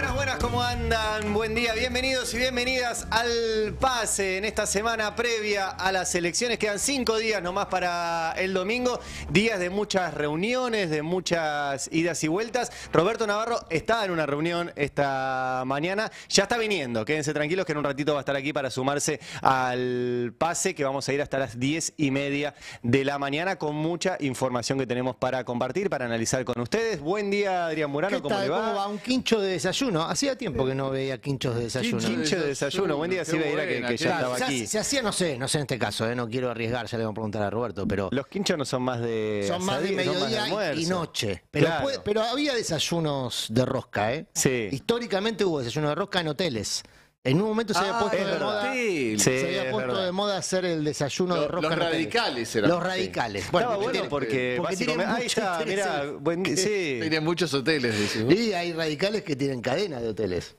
buenas, buenas. ¿cómo andan? Buen día, bienvenidos y bienvenidas al pase en esta semana previa a las elecciones. Quedan cinco días nomás para el domingo, días de muchas reuniones, de muchas idas y vueltas. Roberto Navarro está en una reunión esta mañana, ya está viniendo, quédense tranquilos que en un ratito va a estar aquí para sumarse al pase que vamos a ir hasta las diez y media de la mañana con mucha información que tenemos para compartir, para analizar con ustedes. Buen día Adrián Murano, ¿cómo le va? ¿Cómo va? Un quincho de desayuno, así tiempo que no veía quinchos de desayuno. Quinchos de desayuno, buen día me que, que ya estaba aquí. Se hacía, no sé, no sé en este caso, eh, no quiero arriesgar, ya le voy a preguntar a Roberto, pero... Los quinchos no son más de... Son más de mediodía y, noche. Pero, pero había desayunos de rosca, ¿eh? Sí. Históricamente hubo desayuno de rosca en hoteles. En un momento se había ah, puesto, de moda, se había puesto de moda, hacer el desayuno de Los radicales eran. Los radicales. Bueno, porque, porque muchos hoteles. Decimos. Y hay radicales que tienen cadena de hoteles.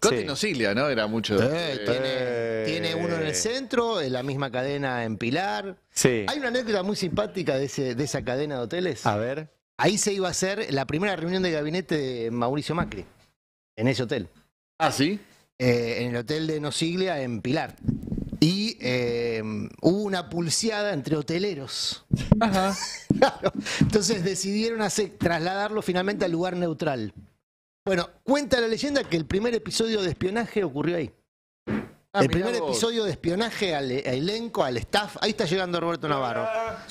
¿no? Era mucho. Eh, eh. tiene, uno en el centro, en la misma cadena en Pilar. Sí. Hay una anécdota muy simpática de, ese, de esa cadena de hoteles. A ver. Ahí se iba a hacer la primera reunión de gabinete de Mauricio Macri, en ese hotel. Ah, sí. Eh, en el hotel de Nosiglia en Pilar. Y eh, hubo una pulseada entre hoteleros. Ajá. Entonces decidieron hacer, trasladarlo finalmente al lugar neutral. Bueno, cuenta la leyenda que el primer episodio de espionaje ocurrió ahí. Ah, el primer episodio de espionaje al, elenco, al staff. Ahí está llegando Roberto Navarro.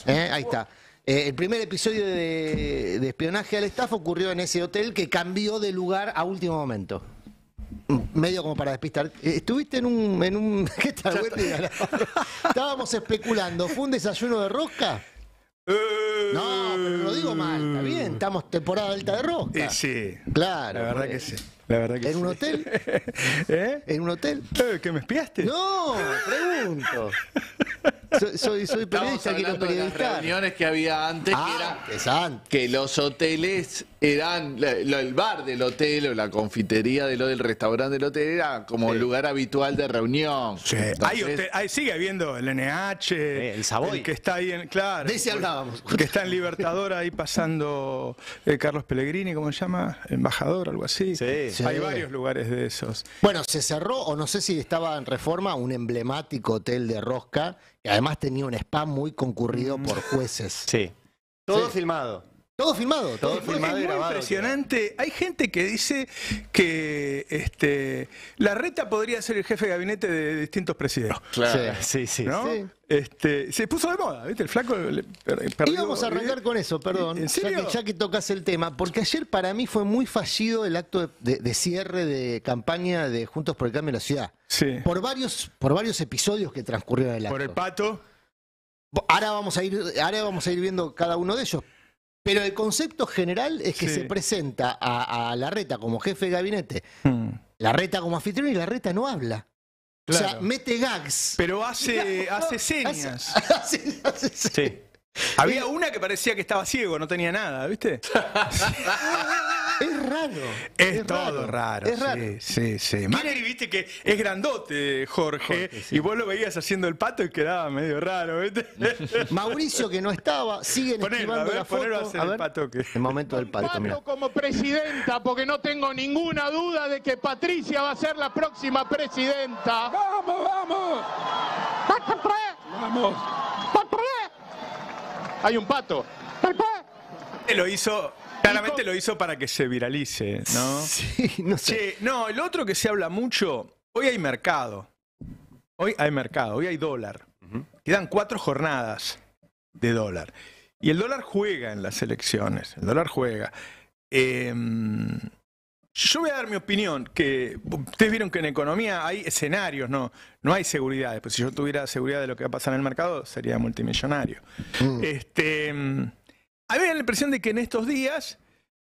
¿eh? Ahí está. el primer episodio de espionaje al staff ocurrió en ese hotel que cambió de lugar a último momento medio como para despistar. Eh, estuviste en un. En ¿Qué tal? Estábamos especulando. ¿Fue un desayuno de rosca? Eh, no, pero lo digo mal, está bien, estamos temporada alta de rosca. sí. Claro. La verdad pues. que sí. La verdad que ¿En un hotel? ¿Eh? ¿En un hotel? ¿Que me espiaste? No, pregunto. soy, soy, de Las reuniones que había antes, que, ah, los hoteles eran, el bar del hotel o la confitería de lo del restaurante del hotel era como lugar habitual de reunión. Sí. sigue habiendo el NH, el Savoy. que está ahí en, claro. Que está en Libertador ahí pasando eh, Carlos Pellegrini, ¿cómo se llama? Embajador, algo así. Hay varios lugares de esos. Bueno, se cerró, o no sé si estaba en reforma, un emblemático hotel de Rosca además tenía un spam muy concurrido mm. por jueces. Sí. Todo filmado. Todo filmado, todo filmado impresionante. Hay gente que dice que este, la reta podría ser el jefe de gabinete de distintos presidentes. Claro. Sí, sí, este, se puso de moda, ¿viste? El flaco Íbamos a arrancar con eso, perdón. ¿En serio? Ya, que, tocas el tema, porque ayer para mí fue muy fallido el acto de, cierre de campaña de Juntos por el Cambio de la Ciudad. Sí. Por varios, por varios episodios que transcurrieron el Por el pato. Ahora vamos a ir, ahora vamos a ir viendo cada uno de ellos. Pero el concepto general es que se presenta a, la Reta como jefe de gabinete, hmm. la Reta como anfitrión y la Reta no habla. O sea, mete gags. Pero hace, señas. hace, señas. Había una que parecía que estaba ciego, no tenía nada, ¿viste? Es raro. Es, todo raro. Es raro. Sí, sí, sí. viste que es grandote, Jorge, y vos lo veías haciendo el pato y quedaba medio raro, ¿viste? Mauricio, que no estaba, sigue la foto. A el pato. El momento del pato, como presidenta, porque no tengo ninguna duda de que Patricia va a ser la próxima presidenta. ¡Vamos, vamos! ¡Vamos! ¡Vamos! ¡Hay un pato! ¡Pato! lo hizo. Claramente lo hizo para que se viralice, ¿no? Sí, no sé. no, el otro que se habla mucho, hoy hay mercado. Hoy hay mercado, hoy hay dólar. Quedan cuatro jornadas de dólar. Y el dólar juega en las elecciones, el dólar juega. Em, yo voy a dar mi opinión, que ustedes vieron que en economía hay escenarios, no, no hay seguridad Pues si yo tuviera seguridad de lo que va a pasar en el mercado, sería multimillonario. Mm. Este, em, a mí me da la impresión de que en estos días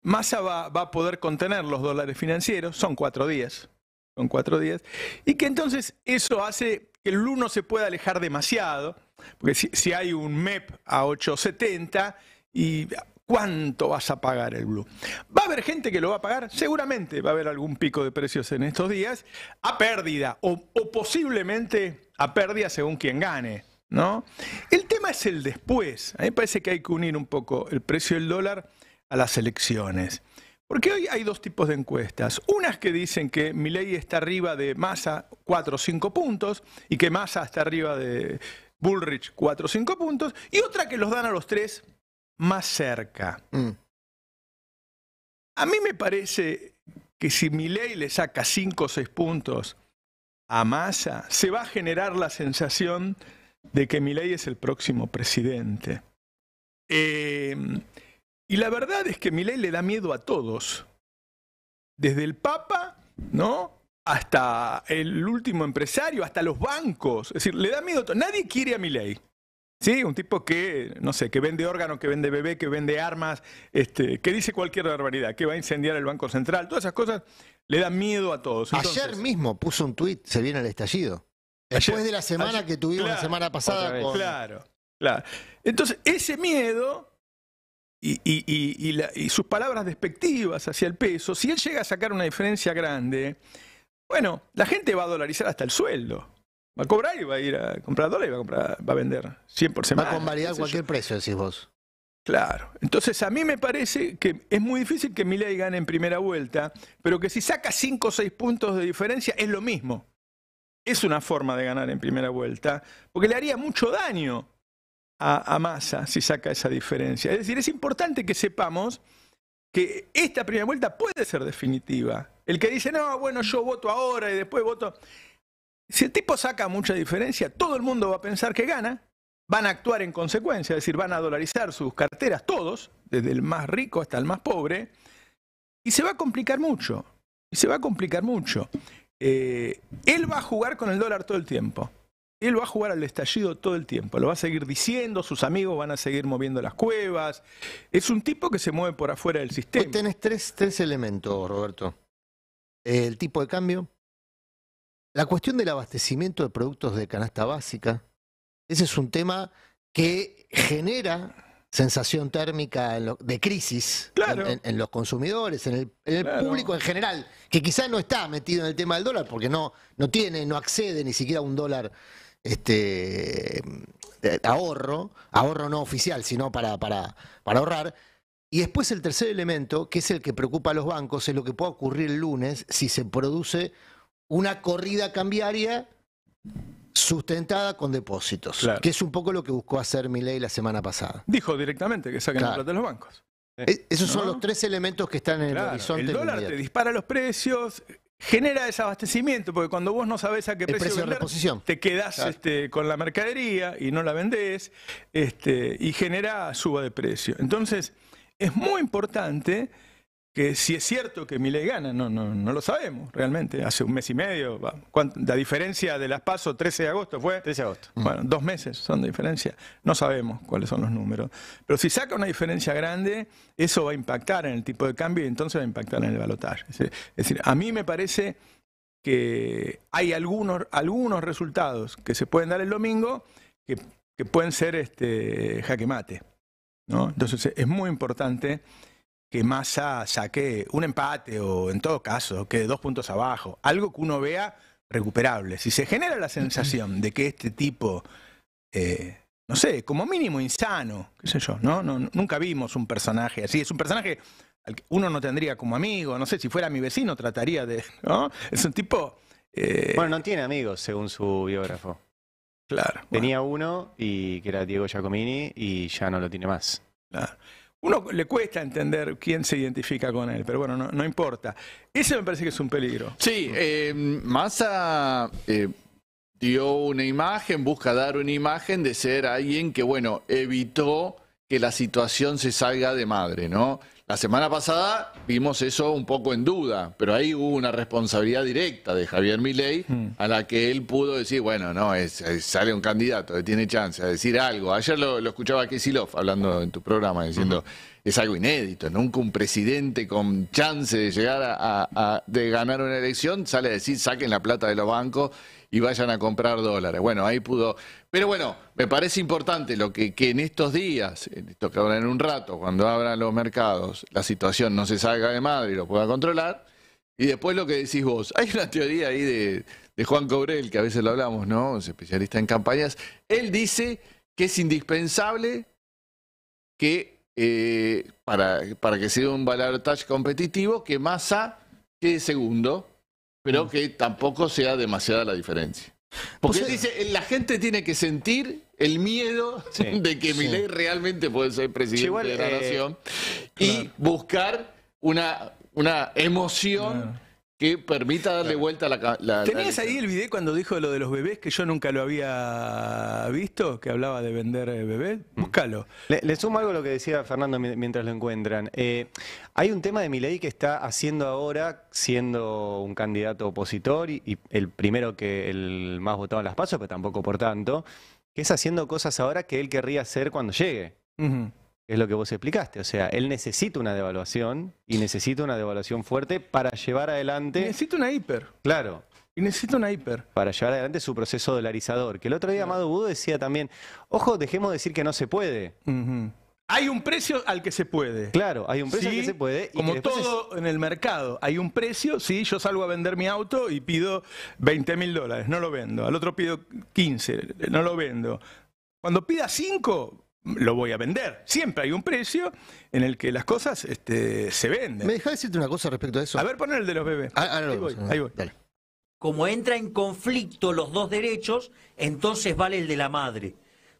Massa va, a poder contener los dólares financieros, son cuatro días, son cuatro días, y que entonces eso hace que el Blue no se pueda alejar demasiado, porque si, hay un MEP a 870 y ¿Cuánto vas a pagar el blue? ¿Va a haber gente que lo va a pagar? Seguramente va a haber algún pico de precios en estos días, a pérdida o posiblemente a pérdida según quien gane. ¿no? El tema es el después. A mí me parece que hay que unir un poco el precio del dólar a las elecciones. Porque hoy hay dos tipos de encuestas. Unas que dicen que Milei está arriba de Massa 4 o 5 puntos y que Massa está arriba de Bullrich 4 o 5 puntos. Y otra que los dan a los tres más cerca. Mm. A mí me parece que si Milei le saca 5 o 6 puntos a Massa, se va a generar la sensación de que Milei es el próximo presidente. Em, y la verdad es que Milei le da miedo a todos, desde el Papa, ¿no? Hasta el último empresario, hasta los bancos. Es decir, le da miedo a todos. Nadie quiere a Milei. Sí, un tipo que, no sé, que vende órganos, que vende bebé, que vende armas, este, que dice cualquier barbaridad, que va a incendiar el Banco Central, todas esas cosas le dan miedo a todos. Ayer mismo puso un tuit, se viene el estallido. Después de la semana que tuvimos la semana pasada. Con... Claro, claro. Entonces, ese miedo y, sus palabras despectivas hacia el peso, si él llega a sacar una diferencia grande, bueno, la gente va a dolarizar hasta el sueldo. Va a cobrar y va a ir a comprar dólar y va a, vender 100 por semana. Va a convalidar cualquier precio, decís vos. Claro. Entonces, a mí me parece que es muy difícil que Milei gane en primera vuelta, pero que si saca 5 o 6 puntos de diferencia es lo mismo es una forma de ganar en primera vuelta, porque le haría mucho daño a, Massa si saca esa diferencia. Es decir, es importante que sepamos que esta primera vuelta puede ser definitiva. El que dice, no, bueno, yo voto ahora y después voto... Si el tipo saca mucha diferencia, todo el mundo va a pensar que gana, van a actuar en consecuencia, es decir, van a dolarizar sus carteras todos, desde el más rico hasta el más pobre, y se va a complicar mucho, y se va a complicar mucho. Eh, él va a jugar con el dólar todo el tiempo. Él va a jugar al estallido todo el tiempo. Lo va a seguir diciendo, sus amigos van a seguir moviendo las cuevas. Es un tipo que se mueve por afuera del sistema. Tienes tres, tres elementos, Roberto. El tipo de cambio, la cuestión del abastecimiento de productos de canasta básica. Ese es un tema que genera sensación térmica de crisis en, los consumidores, en el, público en general, que quizás no está metido en el tema del dólar porque no, no tiene, no accede ni siquiera a un dólar este, ahorro, ahorro no oficial, sino para, para, para ahorrar. Y después el tercer elemento, que es el que preocupa a los bancos, es lo que puede ocurrir el lunes si se produce una corrida cambiaria sustentada con depósitos, que es un poco lo que buscó hacer ley la semana pasada. Dijo directamente que saquen la plata de los bancos. Eh, esos son los tres elementos que están en el horizonte. El dólar te dispara los precios, genera desabastecimiento, porque cuando vos no sabés a qué precio, precio te quedás este, con la mercadería y no la vendés, este, y genera suba de precio. Entonces, es muy importante que si es cierto que Milei gana, no, no, no lo sabemos realmente. Hace un mes y medio, la diferencia de las PASO 13 de agosto fue... 13 de agosto. Bueno, mm. dos meses son de diferencia. No sabemos cuáles son los números. Pero si saca una diferencia grande, eso va a impactar en el tipo de cambio y entonces va a impactar en el balotaje. Es decir, a mí me parece que hay algunos, algunos resultados que se pueden dar el domingo que, que pueden ser este, jaque mate. ¿no? Entonces es muy importante que Massa saque un empate o en todo caso que dos puntos abajo, algo que uno vea recuperable. Si se genera la sensación de que este tipo, eh, no sé, como mínimo insano, qué sé yo, ¿no? Nunca vimos un personaje así, es un personaje al que uno no tendría como amigo, no sé, si fuera mi vecino trataría de, ¿no? Es un tipo... Eh, bueno, no tiene amigos, según su biógrafo. Claro. Tenía uno y que era Diego Giacomini y ya no lo tiene más. Claro uno le cuesta entender quién se identifica con él, pero bueno, no, importa. Ese me parece que es un peligro. Sí, eh, Massa eh, dio una imagen, busca dar una imagen de ser alguien que, bueno, evitó que la situación se salga de madre, ¿no? La semana pasada vimos eso un poco en duda, pero ahí hubo una responsabilidad directa de Javier Milei mm. a la que él pudo decir, bueno, no, es, sale un candidato que eh, tiene chance a decir algo. Ayer lo, lo escuchaba Kisilov hablando en tu programa diciendo, es algo inédito, nunca un presidente con chance de llegar a, de ganar una elección sale a decir, saquen la plata de los bancos y vayan a comprar dólares. Bueno, ahí pudo. Pero bueno, me parece importante lo que, que en estos días, en esto que ahora en un rato, cuando abran los mercados, la situación no se salga de madre y lo pueda controlar. Y después lo que decís vos, hay una teoría ahí de, Juan Cobrel, que a veces lo hablamos, ¿no? Es especialista en campañas. Él dice que es indispensable que eh, para, para que sea un touch competitivo, que Massa quede segundo pero mm. que tampoco sea demasiada la diferencia. Porque dice, la gente tiene que sentir el miedo de que mi realmente puede ser presidente de la eh, nación y buscar una, una emoción que permita darle vuelta la, la ¿Tenías ahí el video cuando dijo lo de los bebés que yo nunca lo había visto, que hablaba de vender eh, bebés? Mm. Búscalo. Le, le sumo algo a lo que decía Fernando mientras lo encuentran. Eh, hay un tema de ley que está haciendo ahora, siendo un candidato opositor y, el primero que el más votado en las pasos, pero tampoco por tanto, que es haciendo cosas ahora que él querría hacer cuando llegue es lo que vos explicaste. O sea, él necesita una devaluación y necesita una devaluación fuerte para llevar adelante. Necesita una hiper. Claro. Y necesita una hiper. Para llevar adelante su proceso dolarizador. Que el otro día Amado Budo decía también: ojo, dejemos de decir que no se puede. Hay un precio al que se puede. Claro, hay un precio al que se puede. como todo en el mercado, hay un precio. Sí, yo salgo a vender mi auto y pido 20 mil dólares, no lo vendo. Al otro pido 15, no lo vendo. Cuando pida 5, lo voy a vender. Siempre hay un precio en el que las cosas este, se venden. ¿Me decirte una cosa respecto a eso? A ver, poner el de los bebés. Ah, ahí, voy, Como entra en conflicto los dos derechos, entonces vale el de la madre.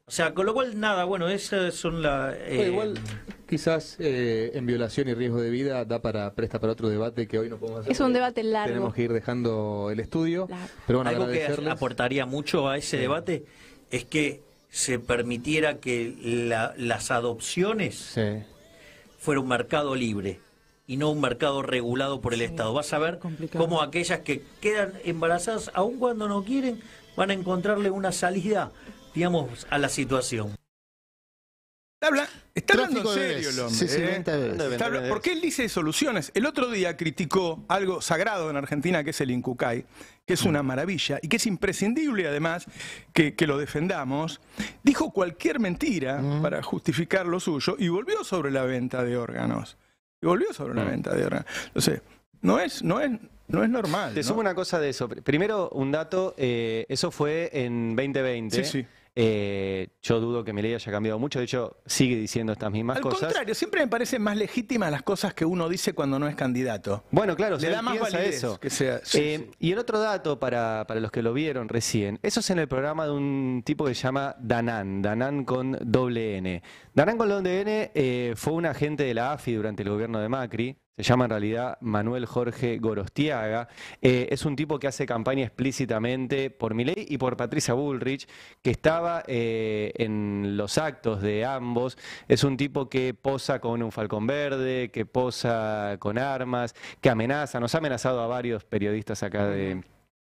O sea, con lo cual, nada, bueno, esas son las... Eh, igual, quizás eh, en violación y riesgo de vida da para presta para otro debate que hoy no podemos hacer. Es un debate largo. Tenemos que ir dejando el estudio. Pero bueno, Algo que aportaría mucho a ese debate es que se permitiera que las adopciones fueran un mercado libre y no un mercado regulado por el Estado. Vas a ver cómo aquellas que quedan embarazadas, aun cuando no quieren, van a encontrarle una salida, digamos, a la situación está hablando en serio el hombre. ¿eh? porque él dice soluciones. El otro día criticó algo sagrado en Argentina, que es el Incucay, que es una maravilla y que es imprescindible además que, lo defendamos. Dijo cualquier mentira para justificar lo suyo y volvió sobre la venta de órganos. Y volvió sobre la mm. venta de órganos. Entonces, no es, no es, no es normal. Te sumo una cosa de eso. Primero, un dato, eh, eso fue en 2020. Sí, sí. Eh, yo dudo que Milei haya cambiado mucho, de hecho sigue diciendo estas mismas cosas. Al contrario, siempre me parecen más legítimas las cosas que uno dice cuando no es candidato. Bueno, claro, se da más a eso. Eh, y el otro dato para, los que lo vieron recién, eso es en el programa de un tipo que se llama Danán Danán con doble N. Danan con doble N eh, fue un agente de la AFI durante el gobierno de Macri se llama en realidad Manuel Jorge Gorostiaga, eh, es un tipo que hace campaña explícitamente por Milei y por Patricia Bullrich, que estaba eh, en los actos de ambos, es un tipo que posa con un falcón verde, que posa con armas, que amenaza, nos ha amenazado a varios periodistas acá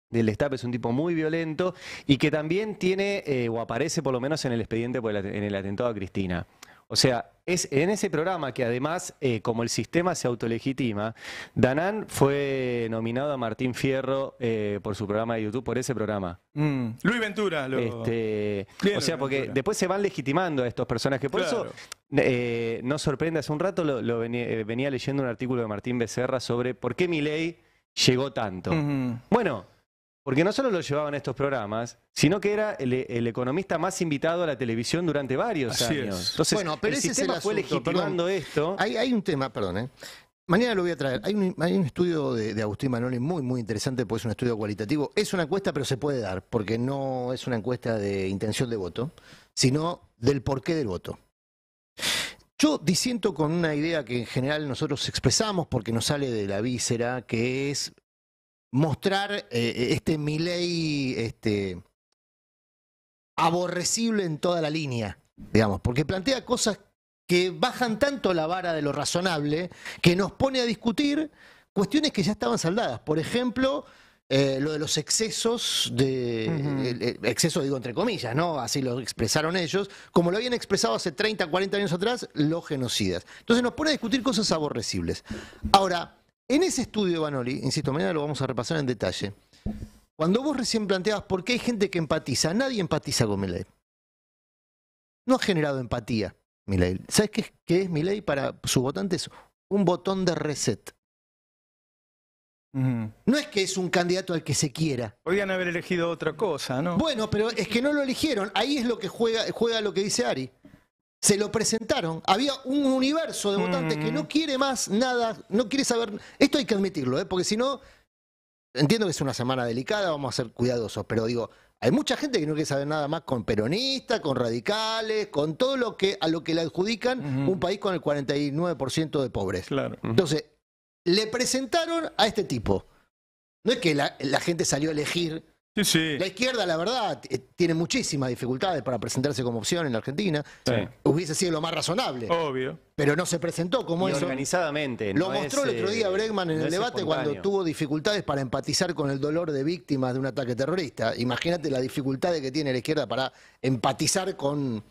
del Estado es un tipo muy violento y que también tiene, eh, o aparece por lo menos en el expediente en el atentado a Cristina. O sea, es en ese programa que además, eh, como el sistema se autolegitima, Danán fue nominado a Martín Fierro eh, por su programa de YouTube, por ese programa. Mm. Luis Ventura, este, O sea, porque después se van legitimando a estos personajes. Por eso, eh, no sorprende, hace un rato lo, venía, leyendo un artículo de Martín Becerra sobre por qué mi ley llegó tanto. Bueno porque no solo lo llevaban estos programas, sino que era el, economista más invitado a la televisión durante varios años. Entonces, ese sistema fue legitimando esto. Hay, un tema, perdón, eh. Mañana lo voy a traer. Hay un, estudio de, Agustín Manoli muy, muy interesante, porque es un estudio cualitativo. Es una encuesta, pero se puede dar, porque no es una encuesta de intención de voto, sino del porqué del voto. Yo disiento con una idea que en general nosotros expresamos porque nos sale de la víscera, que es mostrar eh, este Milei este, aborrecible en toda la línea, digamos, porque plantea cosas que bajan tanto la vara de lo razonable que nos pone a discutir cuestiones que ya estaban saldadas. Por ejemplo, eh, lo de los excesos, de, exceso digo entre comillas, ¿no? Así lo expresaron ellos, como lo habían expresado hace 30, 40 años atrás, los genocidas. Entonces nos pone a discutir cosas aborrecibles. Ahora, en ese estudio, Banoli, insisto, mañana lo vamos a repasar en detalle. Cuando vos recién planteabas por qué hay gente que empatiza, nadie empatiza con Milei. No ha generado empatía, Milei. ¿Sabes qué, qué es Milei para sus votantes? Un botón de reset. No es que es un candidato al que se quiera. Podrían haber elegido otra cosa, ¿no? Bueno, pero es que no lo eligieron. Ahí es lo que juega, juega lo que dice Ari se lo presentaron. Había un universo de votantes que no mm. quiere más nada, no quiere saber. Esto hay que admitirlo, ¿eh? porque si no, entiendo que es una semana delicada, vamos a ser cuidadosos, pero digo, hay mucha gente que no quiere saber nada más con peronistas, con radicales, con todo lo que a lo que le adjudican un país con el 49% de pobres. Claro. Entonces, le presentaron a este tipo. No es que la gente salió a elegir la izquierda, la verdad, eh, tiene muchísimas dificultades para presentarse como opción en Argentina. Hubiese sido lo más razonable. Obvio. Pero no se presentó como eso. Organizadamente. Lo mostró el otro día eh, Bregman en el debate cuando tuvo dificultades para empatizar con el dolor de víctimas de un ataque terrorista. Imagínate la dificultades que tiene la izquierda para empatizar con,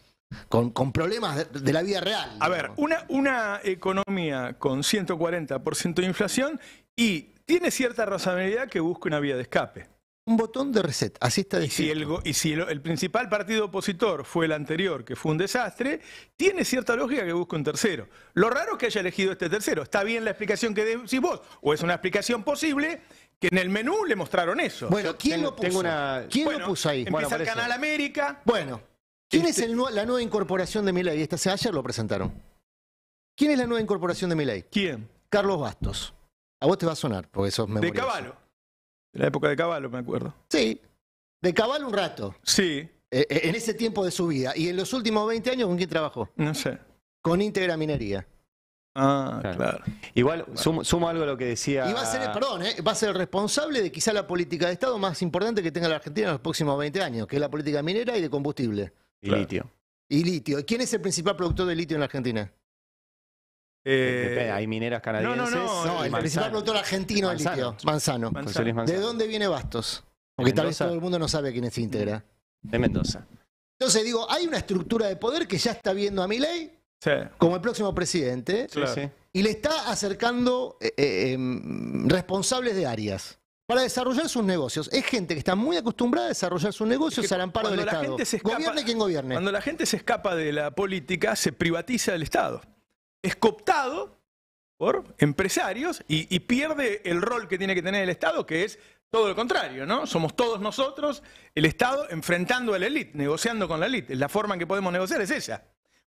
con, problemas de, la vida real. A ver, una, una economía con 140% de inflación y tiene cierta razonabilidad que busque una vía de escape un botón de reset, así está diciendo. Y si, el, y si el, principal partido opositor fue el anterior, que fue un desastre, tiene cierta lógica que busque un tercero. Lo raro es que haya elegido este tercero. Está bien la explicación que decís vos, o es una explicación posible, que en el menú le mostraron eso. Bueno, ¿quién lo puso? ahí? Empieza el Canal América. Bueno, ¿quién es este- el, la nueva incorporación de Milay? Esta, se ayer lo presentaron. ¿Quién es la nueva incorporación de Milay? ¿Quién? Carlos Bastos. A vos te va a sonar, porque sos memorioso. De Caballo. En la época de Caballo, me acuerdo. Sí, de Caballo un rato. Sí. Eh, eh, en ese tiempo de su vida. ¿Y en los últimos 20 años con quién trabajó? No sé. Con íntegra Minería. Ah, claro. Igual, Sumo, algo a lo que decía. Y va a ser, perdón, eh, va a ser el responsable de quizá la política de Estado más importante que tenga la Argentina en los próximos 20 años, que es la política minera y de combustible. Y litio. Y litio. ¿Quién es el principal productor de litio en la Argentina? Eh, hay mineras canadienses. No, no, no. el principal productor argentino de litio, Manzano. ¿De dónde viene Bastos? Porque tal vez todo el mundo no sabe quién es integra De Mendoza. Entonces digo, hay una estructura de poder que ya está viendo a Milei como el próximo presidente y le está acercando eh, eh, em, responsables de áreas para desarrollar sus negocios. Es gente que está muy acostumbrada a desarrollar sus negocios al amparo del la Estado. Gente quien Cuando la gente se escapa de la política, se privatiza el Estado es cooptado por empresarios y, pierde el rol que tiene que tener el Estado, que es todo lo contrario, ¿no? Somos todos nosotros, el Estado, enfrentando a la élite, negociando con la élite. La forma en que podemos negociar es esa.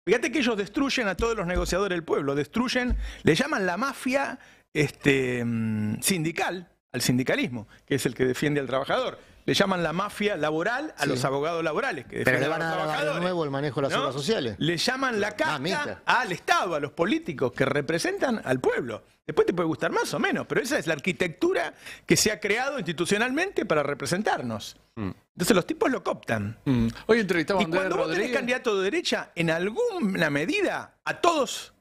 Fíjate que ellos destruyen a todos los negociadores del pueblo, destruyen, le llaman la mafia este, mm, sindical al sindicalismo, que es el que defiende al trabajador le llaman la mafia laboral a los abogados laborales. Que Pero le van a, dar de nuevo el manejo de las obras sociales. Le llaman la ah, casta al Estado, a los políticos que representan al pueblo. Después te puede gustar más o menos, pero esa es la arquitectura que se ha creado institucionalmente para representarnos. Mm. Entonces los tipos lo cooptan. Mm. Hoy entrevistamos y cuando vos tenés candidato de derecha, en alguna medida a todos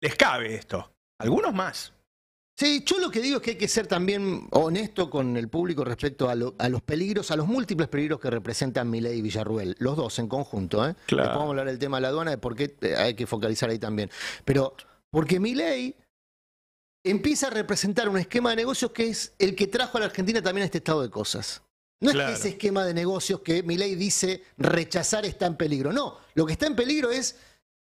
les cabe esto. Algunos más. Sí, yo lo que digo es que hay que ser también honesto con el público respecto a, los peligros, a los múltiples peligros que representan Miley y Villarruel, los dos en conjunto. ¿eh? Claro. Después vamos a hablar del tema de la aduana, de por qué eh, hay que focalizar ahí también. Pero porque Miley empieza a representar un esquema de negocios que es el que trajo a la Argentina también a este estado de cosas. No es que ese esquema de negocios que Miley dice rechazar está en peligro. No, lo que está en peligro es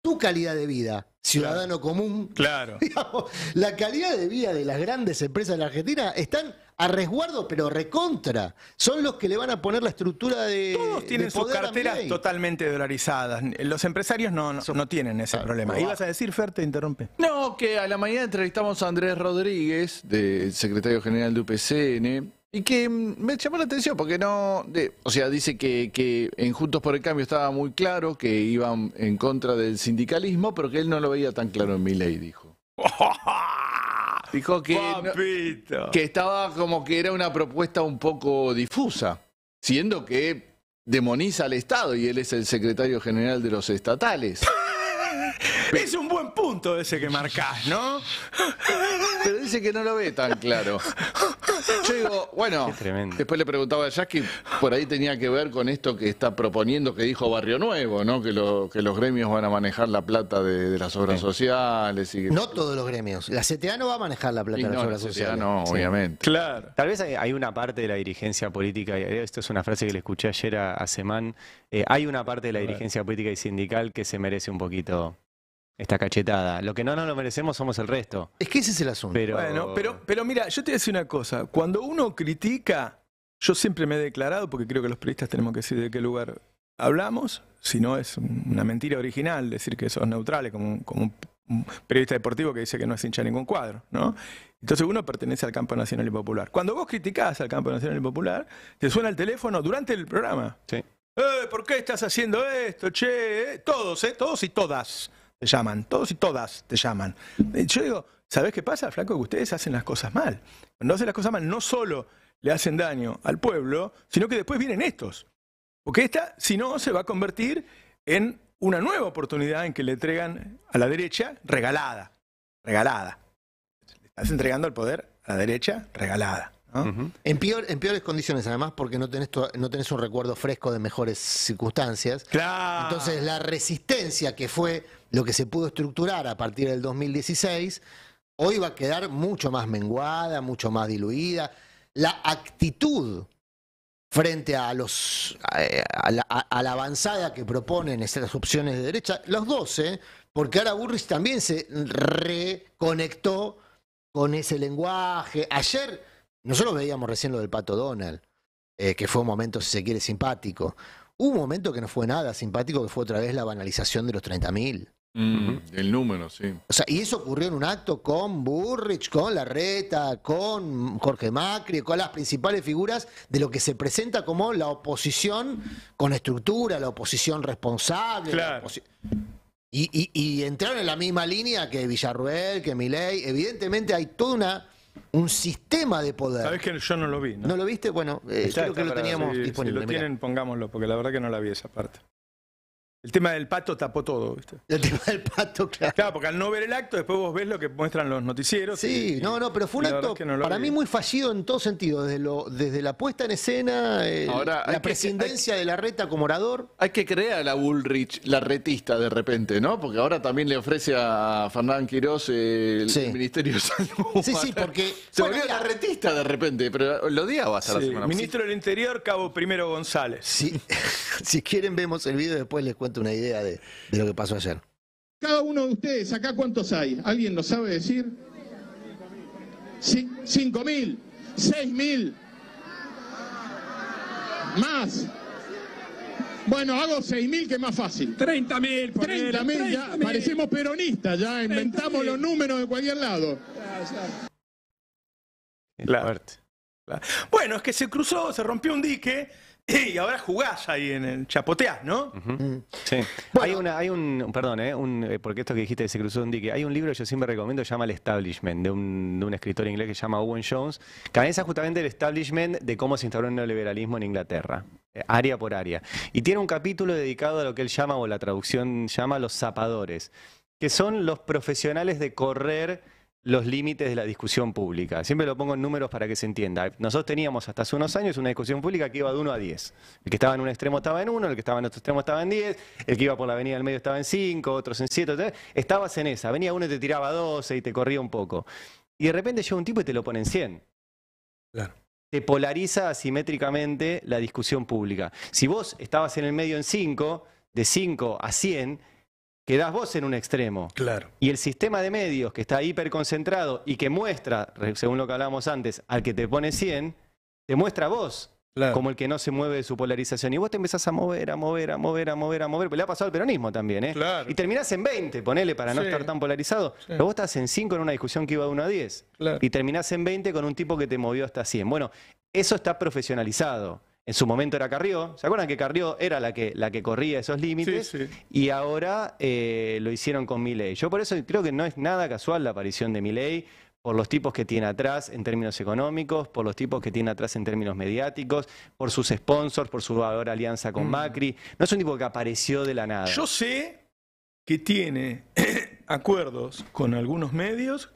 tu calidad de vida, ciudadano común. Claro. la calidad de vida de las grandes empresas de la Argentina están a resguardo, pero recontra. Son los que le van a poner la estructura de. Todos tienen sus carteras totalmente dolarizadas. Los empresarios no, tienen ese problema. problema. ¿Ibas a decir, Fer, te interrumpe? No, que a la mañana entrevistamos a Andrés Rodríguez, de secretario general de UPCN y que mm, me llamó la atención porque no, o sea, dice que, en Juntos por el Cambio estaba muy claro que iban en contra del sindicalismo, pero que él no lo veía tan claro en mi ley, dijo. dijo que, que estaba como que era una propuesta un poco difusa, siendo que demoniza al Estado y él es el secretario general de los estatales. es un buen punto ese que marcás, ¿no? Pero dice que no lo ve tan claro. Yo digo, bueno, después le preguntaba a Jackie, por ahí tenía que ver con esto que está proponiendo que dijo Barrio Nuevo, ¿no? Que, los gremios van a manejar la plata de, las obras sociales. Y... No todos los gremios. La CTA no va a manejar la plata de las obras la sociales. No, obviamente. Claro. Tal vez hay, una parte de la dirigencia política, y esto es una frase que le escuché ayer a, Semán, eh, hay una parte de la dirigencia política y sindical que se merece un poquito esta cachetada. Lo que no nos lo merecemos somos el resto. Es que ese es el asunto. Pero... pero, pero mira, yo te voy a decir una cosa. Cuando uno critica, yo siempre me he declarado, porque creo que los periodistas tenemos que decir de qué lugar hablamos, si no es una mentira original decir que sos neutrales, como, un periodista deportivo que dice que no es hincha ningún cuadro, ¿no? Entonces uno pertenece al campo nacional y popular. Cuando vos criticás al campo nacional y popular, te suena el teléfono durante el programa. Sí. Eh, ¿Por qué estás haciendo esto? Che, eh, todos, ¿eh? Todos y todas te llaman, todos y todas te llaman. Eh, yo digo, ¿sabés qué pasa, Flaco? Que ustedes hacen las cosas mal. Cuando hacen las cosas mal, no solo le hacen daño al pueblo, sino que después vienen estos. Porque esta, si no, se va a convertir en una nueva oportunidad en que le entregan a la derecha regalada. Regalada. Le estás entregando al poder a la derecha regalada en, peor, peores condiciones, además, porque no tenés, no tenés un recuerdo fresco de mejores circunstancias. Entonces, la resistencia que fue lo que se pudo estructurar a partir del 2016, hoy va a quedar mucho más menguada, mucho más diluida. La actitud frente a, los, a, la, avanzada que proponen esas opciones de derecha, los dos, ¿eh? porque ahora Burris también se reconectó con ese lenguaje. Ayer nosotros veíamos recién lo del Pato Donald, eh, que fue un momento, si se quiere, simpático. Hubo un momento que no fue nada simpático, que fue otra vez la banalización de los 30.000. Mm, el número, sí. O sea, y eso ocurrió en un acto con Burrich, con Larreta, con Jorge Macri, con las principales figuras de lo que se presenta como la oposición con estructura, la oposición responsable. Claro. y, y, y entraron en la misma línea que Villarruel, que Milei. Evidentemente hay toda una un sistema de poder. Sabes que yo no lo vi, ¿no? ¿No lo viste? Bueno, eh, creo que lo teníamos disponible. Si lo tienen, pongámoslo, porque la verdad que no la vi esa parte. El tema del pato tapó todo, ¿viste? El tema del pato, claro. Claro, porque al no ver el acto, después vos ves lo que muestran los noticieros. Sí, no, no, pero fue un acto para mí muy fallido en todo sentido, desde, lo, desde la puesta en escena, la presidencia de la reta como orador. Hay que creer a la Bullrich, la retista de repente, ¿no? Porque ahora también le ofrece a Fernán Quiroz eh, el, Ministerio de Salud. Sí, sí, porque... Se volvió la retista de repente, pero lo odiaba hasta la semana Ministro del Interior, Cabo Primero González. Sí, si quieren vemos el video, después les cuento una idea de, lo que pasó ayer. Cada uno de ustedes, acá cuántos hay, ¿alguien lo sabe decir? Cinco mil, seis mil, más. Bueno, hago 6.000 que es más fácil. 30.000, 30.000, ya parecemos peronistas, ya inventamos los números de cualquier lado. La, Bueno, es que se cruzó, se rompió un dique Y ahora jugás ahí en el chapoteás, ¿no? Mm. Sí. Hay, una, hay un, perdón, eh, eh, porque esto que dijiste se cruzó un dique. Hay un libro que yo siempre recomiendo, se llama El Establishment, de un, de un escritor inglés que se llama Owen Jones, que analiza justamente el establishment de cómo se instauró el neoliberalismo en Inglaterra, eh, área por área. Y tiene un capítulo dedicado a lo que él llama, o la traducción llama, los zapadores, que son los profesionales de correr los límites de la discusión pública. Siempre lo pongo en números para que se entienda. Nosotros teníamos hasta hace unos años una discusión pública que iba de 1 a 10. El que estaba en un extremo estaba en 1, el que estaba en otro extremo estaba en 10, el que iba por la avenida del medio estaba en 5, otros en 7. Estabas en esa. Venía uno y te tiraba 12 y te corría un poco. Y de repente llega un tipo y te lo pone en 100. Claro te polariza asimétricamente la discusión pública. Si vos estabas en el medio en 5, de 5 a 100, quedás vos en un extremo. Claro. Y el sistema de medios que está hiperconcentrado y que muestra, según lo que hablábamos antes, al que te pone 100, te muestra a vos. Como el que no se mueve de su polarización. Y vos te empezás a mover, a mover, a mover, a mover, a mover. Pero pues le ha pasado al peronismo también, ¿eh? Y terminás en 20, ponele, para no estar tan polarizado. Pero vos estás en 5 en una discusión que iba de 1 a 10. Y terminás en 20 con un tipo que te movió hasta 100. Bueno, eso está profesionalizado. En su momento era Carrió. ¿Se acuerdan que Carrió era la que, la que corría esos límites? Y ahora eh, lo hicieron con Milei. Yo por eso creo que no es nada casual la aparición de Milei, por los tipos que tiene atrás en términos económicos, por los tipos que tiene atrás en términos mediáticos, por sus sponsors, por su valor alianza con mm. Macri. No es un tipo que apareció de la nada. Yo sé que tiene acuerdos con algunos medios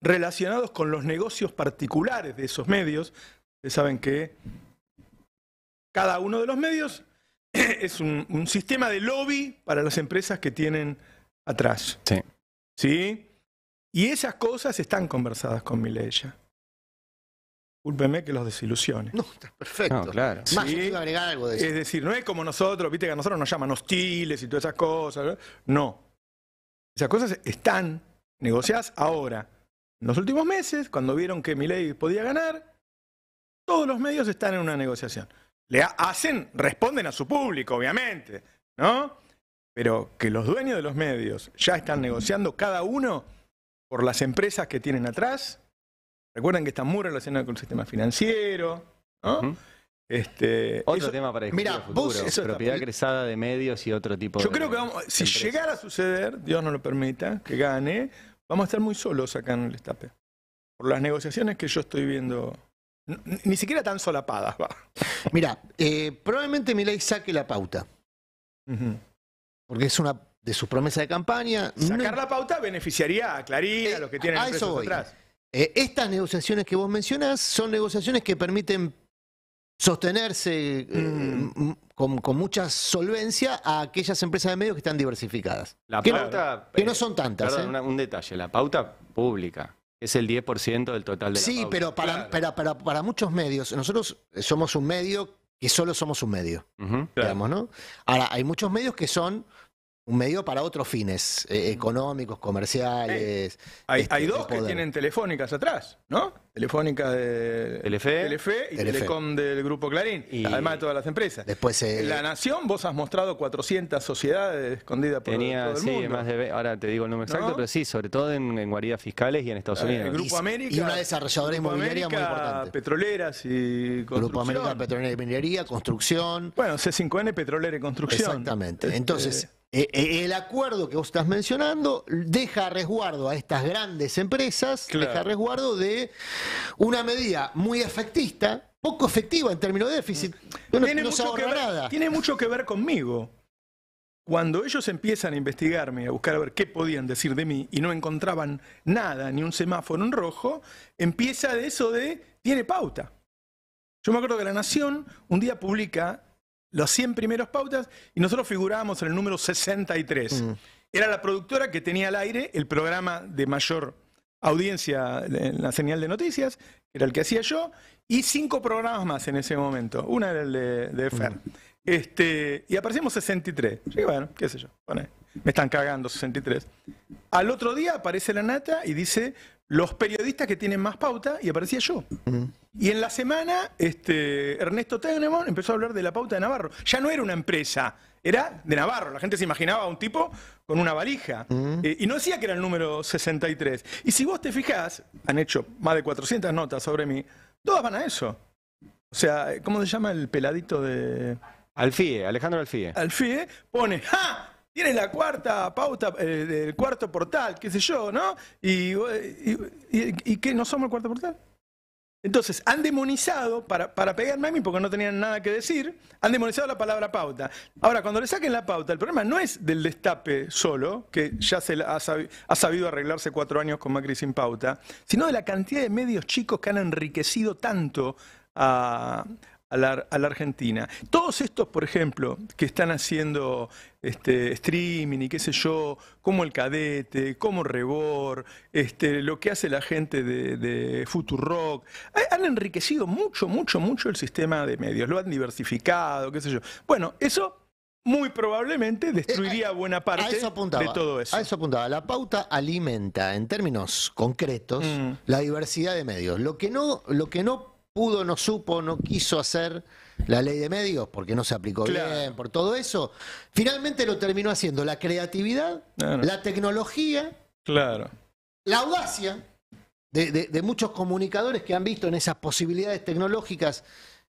relacionados con los negocios particulares de esos medios. Ustedes saben que cada uno de los medios es un, sistema de lobby para las empresas que tienen atrás. Sí. ¿Sí? Y esas cosas están conversadas con ya Discúlpeme que los desilusiones. No, está perfecto. claro. Más agregar algo de eso. Es decir, no es como nosotros, viste que a nosotros nos llaman hostiles y todas esas cosas. No. Esas cosas están negociadas ahora. En los últimos meses, cuando vieron que Milei podía ganar, todos los medios están en una negociación le hacen, responden a su público, obviamente, ¿no? Pero que los dueños de los medios ya están negociando cada uno por las empresas que tienen atrás. Recuerden que están muy relacionados con el sistema financiero, ¿no? Este, otro tema para discutir mira, futuro, vos, propiedad está, de medios y otro tipo de Yo creo que si llegara a suceder, Dios no lo permita, que gane, vamos a estar muy solos acá en el estape. Por las negociaciones que yo estoy viendo ni siquiera tan solapadas, va. Mira, eh, probablemente Milei saque la pauta. Porque es una de sus promesas de campaña. Sacar la pauta beneficiaría a Clarín, eh, a los que tienen a eh, estas negociaciones que vos mencionás son negociaciones que permiten sostenerse mm. con, mucha solvencia a aquellas empresas de medios que están diversificadas. La pauta. No, que no son tantas. un detalle. La pauta pública es el 10% del total de la Sí, pero para, para, muchos medios, nosotros somos un medio que solo somos un medio, ¿no? Ahora, hay muchos medios que son un medio para otros fines, eh, mm. económicos, comerciales. Eh, hay, este, dos que tienen telefónicas atrás, ¿no? Telefónica de Telefe, Telefe y Telecom del Grupo Clarín, además de todas las empresas. Después, eh, La Nación, vos has mostrado 400 sociedades escondidas por todo el sí, Más de, ahora te digo el número exacto, pero sí, sobre todo en, guaridas fiscales y en Estados Unidos. El Grupo América. Y una desarrolladora inmobiliaria muy importante. Petroleras y construcción. Grupo América, petrolera y minería, construcción. Bueno, C5N, petrolera y construcción. Exactamente. Entonces... Este, eh, eh, el acuerdo que vos estás mencionando deja resguardo a estas grandes empresas, deja resguardo de una medida muy efectista, poco efectiva en términos de déficit. tiene, mucho que ver, tiene mucho que ver conmigo. Cuando ellos empiezan a investigarme, a buscar a ver qué podían decir de mí y no encontraban nada, ni un semáforo en rojo, empieza de eso de tiene pauta. Yo me acuerdo que La Nación un día publica los 100 primeros pautas y nosotros figurábamos en el número 63. Mm. Era la productora que tenía al aire el programa de mayor audiencia en la señal de noticias, era el que hacía yo, y cinco programas más en ese momento. Una era el de, de mm. Fer. Este, y aparecimos 63. Y bueno, qué sé yo, me están cagando 63. Al otro día aparece la nata y dice, los periodistas que tienen más pauta y aparecía yo. Y en la semana, este, Ernesto Tegnemon empezó a hablar de la pauta de Navarro. Ya no era una empresa, era de Navarro. La gente se imaginaba a un tipo con una valija. Eh, y no decía que era el número 63. Y si vos te fijás, han hecho más de 400 notas sobre mí, todas van a eso. O sea, ¿cómo se llama el peladito de...? Alfie, Alejandro Alfie. Alfie pone, ¡ja! tienes la cuarta pauta, eh, el, cuarto portal, qué sé yo, ¿no? Y, y, no somos el cuarto portal. Entonces, han demonizado, para, para pegarme a mí porque no tenían nada que decir, han demonizado la palabra pauta. Ahora, cuando le saquen la pauta, el problema no es del destape solo, que ya se ha, sabido arreglarse cuatro años con Macri sin pauta, sino de la cantidad de medios chicos que han enriquecido tanto a, a la, Argentina. Todos estos, por ejemplo, que están haciendo este, streaming y qué sé yo, como el cadete, como Rebor, este, lo que hace la gente de, de Futurock, han enriquecido mucho, mucho, mucho el sistema de medios, lo han diversificado, qué sé yo. Bueno, eso muy probablemente eh, destruiría eh, buena parte de todo eso. A eso apuntaba. La pauta alimenta, en términos concretos, mm. la diversidad de medios. Lo que no, lo que no pudo, no supo, no quiso hacer la ley de medios porque no se aplicó bien, por todo eso. Finalmente lo terminó haciendo la creatividad, la tecnología, claro. la audacia de muchos comunicadores que han visto en esas posibilidades tecnológicas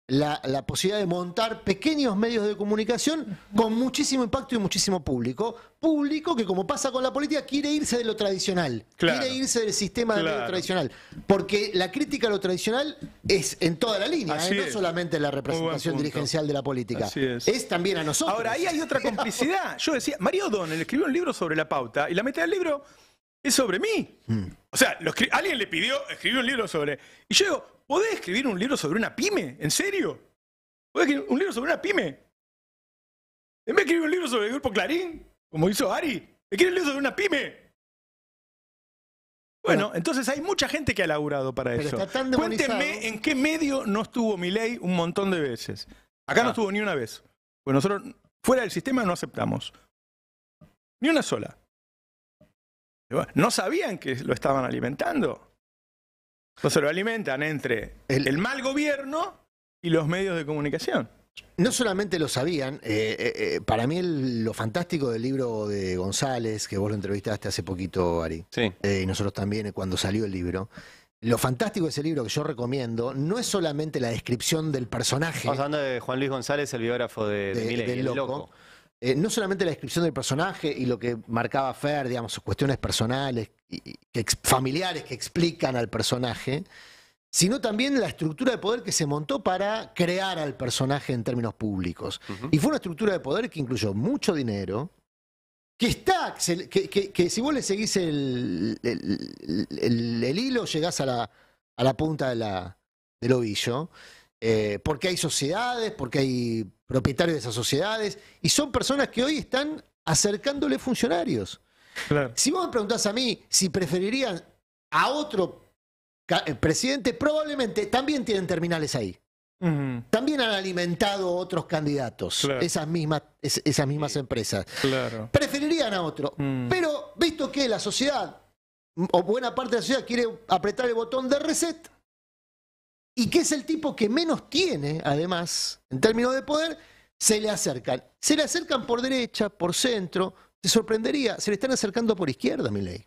la, posibilidad de montar pequeños medios de comunicación con muchísimo impacto y muchísimo público. Público que, como pasa con la política, quiere irse de lo tradicional, quiere irse del sistema de lo tradicional. Porque la crítica a lo tradicional es en toda la línea, ¿eh? no solamente la representación dirigencial de la política. Es. también a nosotros. Ahora, ahí hay otra complicidad. Yo decía, Mario O'Donnell escribió un libro sobre la pauta y la meta del libro es sobre mí. Mm. O sea, alguien le pidió, escribió un libro sobre. Y yo digo, ¿Podés escribir un libro sobre una pyme? ¿En serio? ¿Podés escribir un libro sobre una pyme? En vez de escribir un libro sobre el grupo Clarín, como hizo Ari, escribir un libro sobre una pyme. Bueno, entonces hay mucha gente que ha laburado para eso. Cuéntenme en qué medio no estuvo mi ley un montón de veces. Acá no ah. estuvo ni una vez. Pues nosotros fuera del sistema no aceptamos. Ni una sola. No sabían que lo estaban alimentando. Entonces lo alimentan entre el, mal gobierno y los medios de comunicación. No solamente lo sabían, eh, eh, eh, para mí lo fantástico del libro de González, que vos lo entrevistaste hace poquito, Ari, sí. y nosotros también cuando salió el libro, lo fantástico de ese libro que yo recomiendo no es solamente la descripción del personaje. Estamos hablando de Juan Luis González, el biógrafo de, de, loco eh, no solamente la descripción del personaje y lo que marcaba Fer, digamos, sus cuestiones personales, y, familiares que explican al personaje, sino también la estructura de poder que se montó para crear al personaje en términos públicos. Y fue una estructura de poder que incluyó mucho dinero, que está, que, si vos le seguís el, el, hilo, llegás a la, a la punta de la, del ovillo. Eh, porque hay sociedades, porque hay propietarios de esas sociedades, y son personas que hoy están acercándole funcionarios. Si vos me preguntás a mí si preferirían a otro eh, presidente, probablemente también tienen terminales ahí. También han alimentado otros candidatos, esas mismas, esas mismas empresas. Preferirían a otro. Mm. Pero visto que la sociedad, o buena parte de la sociedad, quiere apretar el botón de reset, y que es el tipo que menos tiene, además, en términos de poder, se le acercan. Se le acercan por derecha, por centro, te sorprendería, se le están acercando por izquierda, mi ley.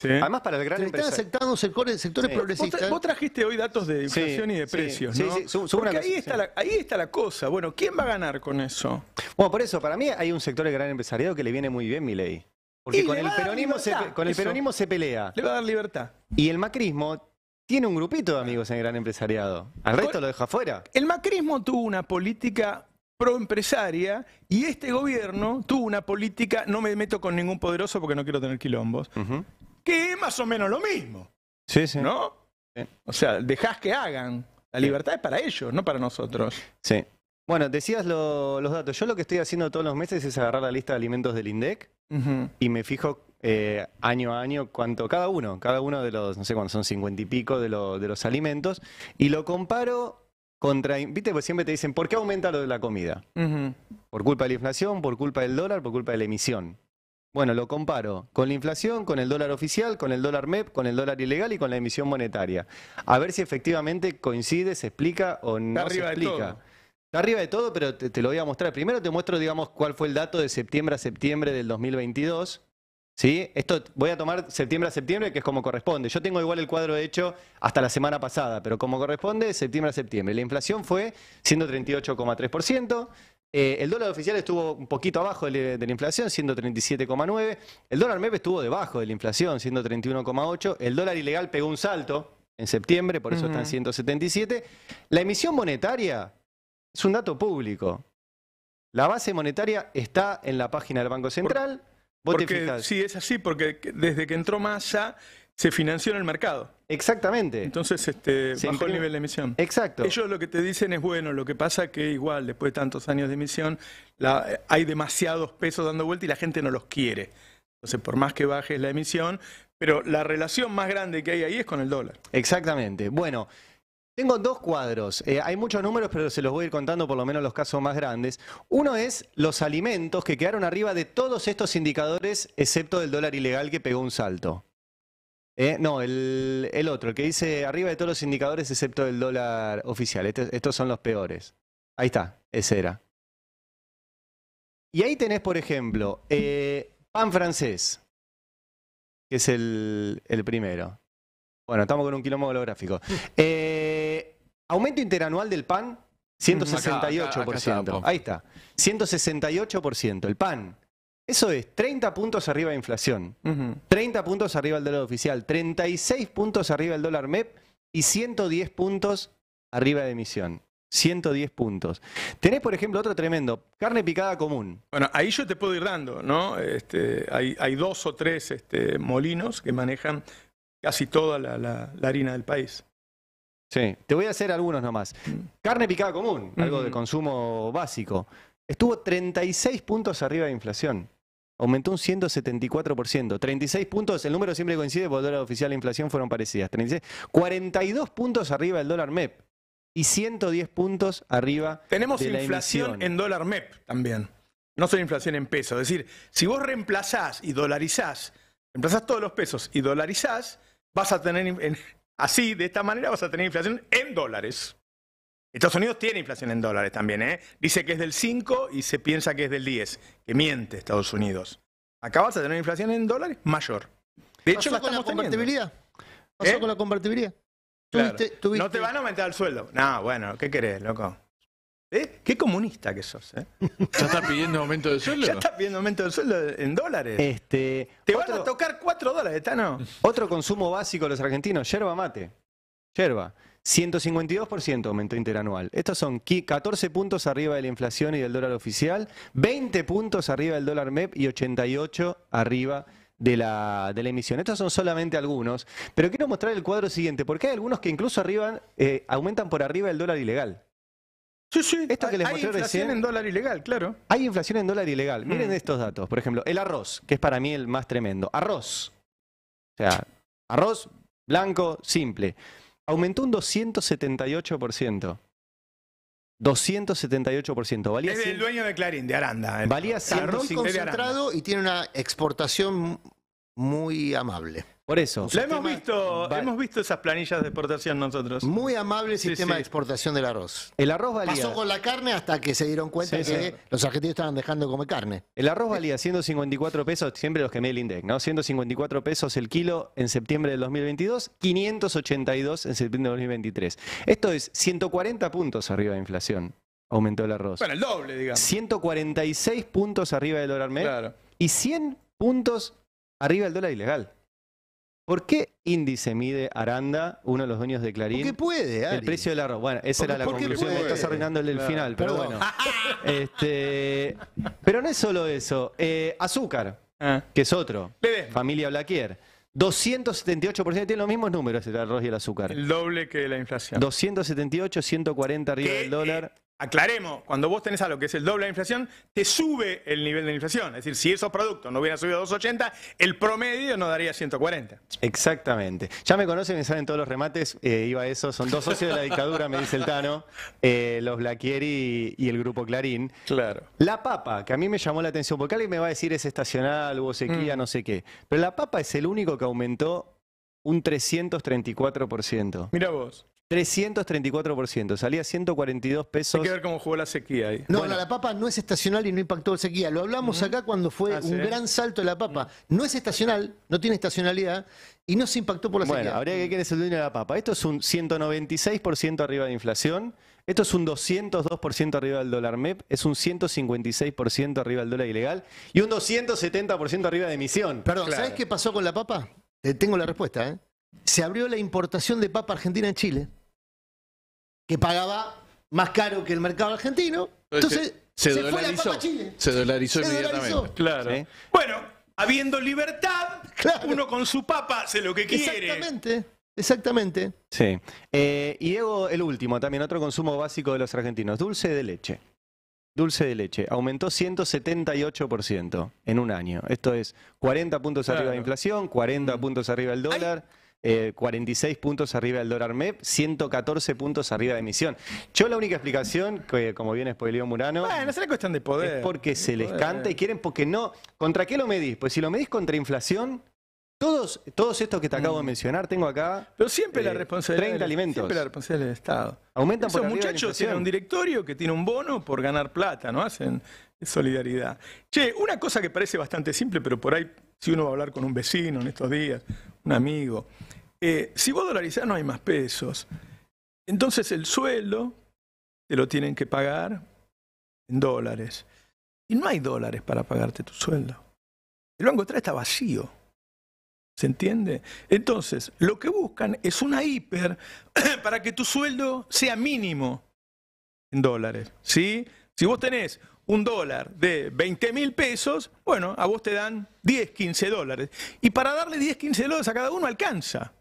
Además, para el gran se le están acercando sectores, progresistas. Vos, trajiste hoy datos de inflación y de precios, ¿no? Sí, sí. Porque ahí, está la, cosa. Bueno, ¿quién va a ganar con eso? Bueno, por eso, para mí hay un sector de gran empresariado que le viene muy bien mi ley. Porque el, con el peronismo se pelea. Le va a dar libertad. Y el macrismo tiene un grupito de amigos en el gran empresariado. Al resto lo deja fuera. El macrismo tuvo una política proempresaria y este gobierno tuvo una política, no me meto con ningún poderoso porque no quiero tener quilombos, que es más o menos lo mismo. Sí, sí. ¿No? O sea, dejás que hagan. La libertad es para ellos, no para nosotros. Sí. Bueno, decías los datos. Yo lo que estoy haciendo todos los meses es agarrar la lista de alimentos del INDEC y me fijo eh, año a año cuánto, cada uno, cada uno de los, no sé cuántos son, cincuenta y pico de, de los alimentos, y lo comparo contra, viste, pues siempre te dicen, ¿por qué aumenta lo de la comida? Por culpa de la inflación, por culpa del dólar, por culpa de la emisión. Bueno, lo comparo con la inflación, con el dólar oficial, con el dólar MEP, con el dólar ilegal y con la emisión monetaria. A ver si efectivamente coincide, se explica o no se explica. De todo. Está arriba de todo, pero te, te, lo voy a mostrar. Primero te muestro, digamos, cuál fue el dato de septiembre a septiembre del 2022. ¿Sí? Esto voy a tomar septiembre a septiembre, que es como corresponde. Yo tengo igual el cuadro hecho hasta la semana pasada, pero como corresponde, septiembre a septiembre. La inflación fue 138,3%. Eh, el dólar oficial estuvo un poquito abajo de, la inflación, 137,9. El dólar MEP estuvo debajo de la inflación, 131,8. El dólar ilegal pegó un salto en septiembre, por eso está en 177. La emisión monetaria es un dato público. La base monetaria está en la página del Banco Central. Sí, es así, porque desde que entró Massa se financió en el mercado. Exactamente. Entonces este, bajó el nivel de emisión. Exacto. Ellos lo que te dicen es bueno, lo que pasa es que igual después de tantos años de emisión hay demasiados pesos dando vuelta y la gente no los quiere. Entonces, por más que bajes la emisión, pero la relación más grande que hay ahí es con el dólar. Exactamente. Bueno. Tengo dos cuadros. Eh, hay muchos números, pero se los voy a ir contando por lo menos los casos más grandes. Uno es los alimentos que quedaron arriba de todos estos indicadores, excepto del dólar ilegal que pegó un salto. Eh, no, el, otro, el que dice arriba de todos los indicadores excepto del dólar oficial. Este, estos son los peores. Ahí está, ese era. Y ahí tenés, por ejemplo, eh, pan francés, que es el primero. Bueno, estamos con un kilómetro holográfico. Eh, aumento interanual del pan, 168%. Ahí está. 168%. El pan. Eso es 30 puntos arriba de inflación, 30 puntos arriba del dólar oficial, 36 puntos arriba del dólar MEP y 110 puntos arriba de emisión. 110 puntos. Tenés, por ejemplo, otro tremendo, carne picada común. Bueno, ahí yo te puedo ir dando, ¿no? Este, hay, dos o tres este, molinos que manejan casi toda la, harina del país. Sí, te voy a hacer algunos nomás. Carne picada común, algo de mm. consumo básico. Estuvo 36 puntos arriba de inflación. Aumentó un 174%. 36 puntos, el número siempre coincide porque el dólar oficial e inflación fueron parecidas. 36, 42 puntos arriba del dólar MEP y 110 puntos arriba Tenemos de la inflación en dólar MEP también. No solo inflación en pesos. Es decir, si vos reemplazás y dolarizás, reemplazás todos los pesos y dolarizás, vas a tener, así, de esta manera, vas a tener inflación en dólares. Estados Unidos tiene inflación en dólares también, ¿eh? Dice que es del 5 y se piensa que es del 10, que miente Estados Unidos. Acá vas a tener inflación en dólares mayor. De hecho, ¿Eh? con la convertibilidad? ¿Pasó con la convertibilidad? No te van a aumentar el sueldo. No, bueno, ¿qué querés, loco? ¿Eh? Qué comunista que sos, ¿eh? Ya estás pidiendo aumento de sueldo. Ya estás pidiendo aumento de sueldo en dólares. Este, Te vas a tocar 4 dólares, no? Otro consumo básico de los argentinos, yerba mate. Yerba. 152% aumento interanual. Estos son 14 puntos arriba de la inflación y del dólar oficial, 20 puntos arriba del dólar MEP y 88 arriba de la, emisión. Estos son solamente algunos, pero quiero mostrar el cuadro siguiente, porque hay algunos que incluso arriban, eh, aumentan por arriba del dólar ilegal. Sí, sí. que les hay inflación en dólar ilegal, claro. Hay inflación en dólar ilegal. Mm. Miren estos datos. Por ejemplo, el arroz, que es para mí el más tremendo. Arroz. O sea, arroz blanco, simple. Aumentó un 278%. 278%. Valía es del el dueño de Clarín, de Aranda. Valía 100... Arroz concentrado y tiene una exportación muy amable. Por eso. Lo hemos visto, hemos visto esas planillas de exportación nosotros. Muy amable sistema de exportación del arroz. El arroz valía. Pasó con la carne hasta que se dieron cuenta que los argentinos estaban dejando de comer carne. El arroz valía 154 pesos, siempre los que me el INDEC, ¿no? 154 pesos el kilo en septiembre del 2022, 582 en septiembre del 2023. Esto es 140 puntos arriba de inflación. Aumentó el arroz. Bueno, el doble, digamos. 146 puntos arriba del dólar medio. Y 100 puntos arriba del dólar ilegal. ¿Por qué índice mide Aranda, uno de los dueños de Clarín? ¿Qué puede, El precio del arroz. Bueno, esa era la conclusión. estás arruinando el, final, pero bueno. Este, pero no es solo eso. Eh, azúcar, ah. que es otro. Familia Blaquier. 278%, tiene los mismos números el arroz y el azúcar. El doble que la inflación. 278, 140 arriba del dólar. Eh, aclaremos, cuando vos tenés algo que es el doble de inflación, te sube el nivel de inflación. Es decir, si esos productos no hubieran subido a 2,80, el promedio no daría 140. Exactamente. Ya me conocen, me saben todos los remates, eh, iba a eso. Son dos socios de la dictadura, me dice el Tano, eh, los Blaquieri y, el grupo Clarín. Claro. La papa, que a mí me llamó la atención, porque alguien me va a decir es estacional, hubo sequía, mm. no sé qué. Pero la papa es el único que aumentó un 334%. Mira vos. 334%, salía 142 pesos. Hay que ver cómo jugó la sequía ahí. No, la papa no es estacional y no impactó la sequía. Lo hablamos acá cuando fue ah, un gran salto de la papa. No es estacional, no tiene estacionalidad y no se impactó por la sequía. Bueno, habría que ver el dueño de la papa. Esto es un 196% arriba de inflación, esto es un 202% arriba del dólar MEP, es un 156% arriba del dólar ilegal y un 270% arriba de emisión. Perdón, ¿sabés ¿sabes qué pasó con la papa? tengo la respuesta, ¿eh? Se abrió la importación de papa argentina en Chile que pagaba más caro que el mercado argentino. Entonces, se, Chile. Se dolarizó inmediatamente. Claro. Bueno, habiendo libertad, uno con su papa hace lo que quiere. Exactamente. Exactamente. Sí. Eh, y luego el último, también otro consumo básico de los argentinos, dulce de leche. Dulce de leche aumentó 178% en un año. Esto es 40 puntos arriba de inflación, 40 mm. puntos arriba del dólar. 46 eh, puntos arriba del dólar MEP, 114 puntos arriba de emisión. Yo la única explicación, que como bien spoileó Murano, bueno, cuestión de poder. es porque se les canta y quieren porque no. ¿Contra qué lo medís? Pues si lo medís contra inflación, todos, todos estos que te acabo de mm. mencionar, tengo acá. Pero siempre la eh, responsabilidad. 30 alimentos. Siempre la responsabilidad del Estado. Aumentan Esos muchachos tienen un directorio que tiene un bono por ganar plata, ¿no? Hacen solidaridad. Che, una cosa que parece bastante simple, pero por ahí si uno va a hablar con un vecino en estos días, un amigo. Eh, si vos dolarizás no hay más pesos. Entonces el sueldo te lo tienen que pagar en dólares. Y no hay dólares para pagarte tu sueldo. El Banco Central está vacío. ¿Se entiende? Entonces, lo que buscan es una hiper para que tu sueldo sea mínimo en dólares. ¿sí? Si vos tenés un dólar de 20 mil pesos, bueno, a vos te dan 10, 15 dólares. Y para darle 10, 15 dólares a cada uno alcanza.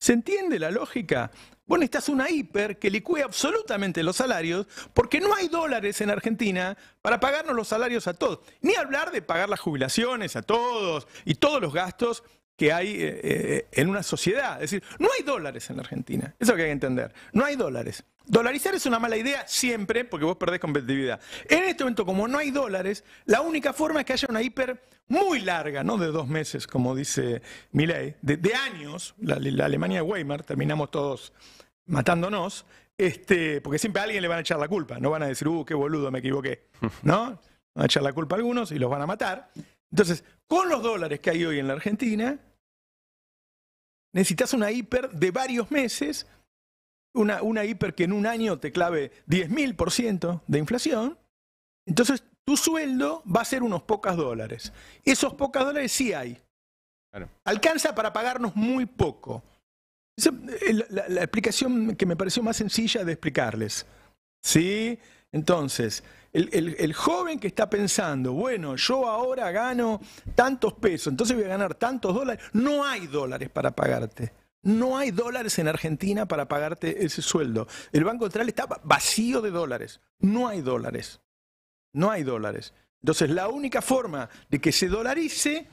¿Se entiende la lógica? Vos estás una hiper que licúe absolutamente los salarios, porque no hay dólares en Argentina para pagarnos los salarios a todos. Ni hablar de pagar las jubilaciones a todos y todos los gastos que hay eh, eh, en una sociedad. Es decir, no hay dólares en la Argentina. Eso que hay que entender. No hay dólares. Dolarizar es una mala idea siempre porque vos perdés competitividad. En este momento, como no hay dólares, la única forma es que haya una hiper muy larga, no de dos meses, como dice Milei, de, años, la, Alemania de Weimar, terminamos todos matándonos, este, porque siempre a alguien le van a echar la culpa, no van a decir, uh, qué boludo, me equivoqué, ¿no? Van a echar la culpa a algunos y los van a matar. Entonces, con los dólares que hay hoy en la Argentina, necesitas una hiper de varios meses, una, una hiper que en un año te clave 10.000% de inflación. Entonces, tu sueldo va a ser unos pocos dólares. Esos pocos dólares sí hay. Alcanza para pagarnos muy poco. Esa eh, la, explicación que me pareció más sencilla de explicarles. ¿Sí? Entonces, el, joven que está pensando, bueno, yo ahora gano tantos pesos, entonces voy a ganar tantos dólares, no hay dólares para pagarte. No hay dólares en Argentina para pagarte ese sueldo. El Banco Central está vacío de dólares. No hay dólares. No hay dólares. Entonces, la única forma de que se dolarice,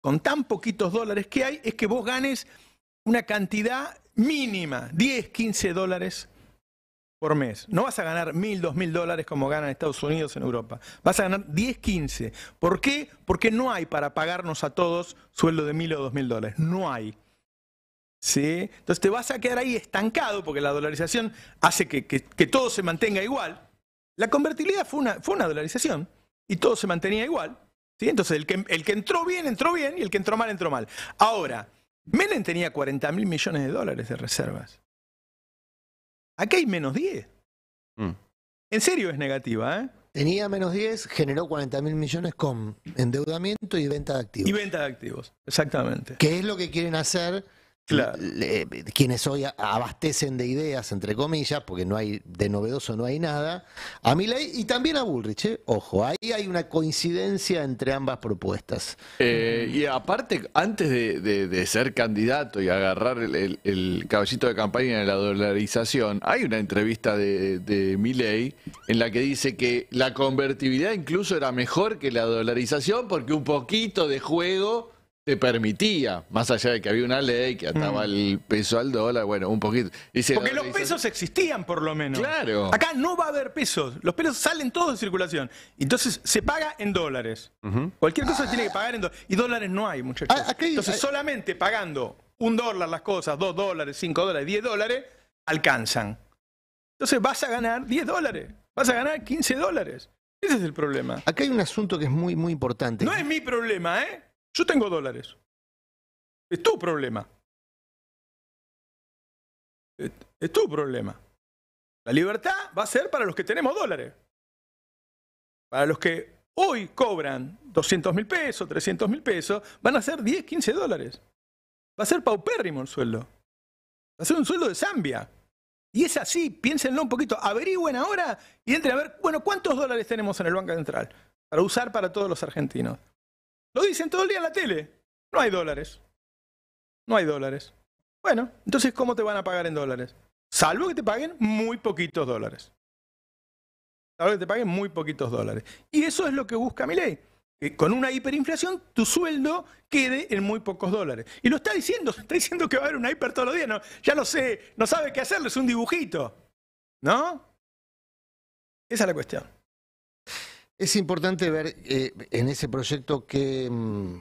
con tan poquitos dólares que hay, es que vos ganes una cantidad mínima, 10, 15 dólares por mes. No vas a ganar mil, dos mil dólares como ganan Estados Unidos en Europa. Vas a ganar 10, 15. ¿Por qué? Porque no hay para pagarnos a todos sueldo de mil o dos mil dólares. No hay. ¿Sí? Entonces te vas a quedar ahí estancado porque la dolarización hace que, todo se mantenga igual. La convertibilidad fue una, dolarización y todo se mantenía igual. ¿Sí? Entonces el que, el que entró bien, entró bien y el que entró mal, entró mal. Ahora, Menem tenía 40 mil millones de dólares de reservas. Aquí hay menos 10. Mm. En serio es negativa, ¿eh? Tenía menos 10, generó 40 mil millones con endeudamiento y venta de activos. Y venta de activos, exactamente. ¿Qué es lo que quieren hacer quienes hoy abastecen de ideas, entre comillas, porque no hay de novedoso no hay nada, a Milei y también a Bullrich. ¿eh? Ojo, ahí hay una coincidencia entre ambas propuestas. Eh, y aparte, antes de, ser candidato y agarrar el, caballito de campaña de la dolarización, hay una entrevista de, de en la que dice que la convertibilidad incluso era mejor que la dolarización porque un poquito de juego te permitía, más allá de que había una ley que ataba mm. el peso al dólar, bueno, un poquito. Porque los pesos existían por lo menos. Claro. Acá no va a haber pesos, los pesos salen todos de circulación. Entonces se paga en dólares. Cualquier cosa se tiene que pagar en dólares. Y dólares no hay, muchachos. Ah, Entonces solamente pagando un dólar las cosas, dos dólares, cinco dólares, diez dólares, alcanzan. Entonces vas a ganar diez dólares, vas a ganar 15 dólares. Ese es el problema. Acá hay un asunto que es muy, muy importante. No es mi problema, ¿eh? Yo tengo dólares. Es tu problema. Es, tu problema. La libertad va a ser para los que tenemos dólares. Para los que hoy cobran 200 mil pesos, 300 mil pesos, van a ser 10, 15 dólares. Va a ser paupérrimo el sueldo. Va a ser un sueldo de Zambia. Y es así, piénsenlo un poquito, averigüen ahora y entren a ver, bueno, ¿cuántos dólares tenemos en el Banco Central para usar para todos los argentinos? Lo dicen todo el día en la tele. No hay dólares. No hay dólares. Bueno, entonces, ¿cómo te van a pagar en dólares? Salvo que te paguen muy poquitos dólares. Salvo que te paguen muy poquitos dólares. Y eso es lo que busca mi ley. Que con una hiperinflación, tu sueldo quede en muy pocos dólares. Y lo está diciendo, está diciendo que va a haber una hiper todos los días. No, ya lo sé, no sabe qué hacerlo es un dibujito. ¿No? Esa es la cuestión. Es importante ver eh, en ese proyecto mm,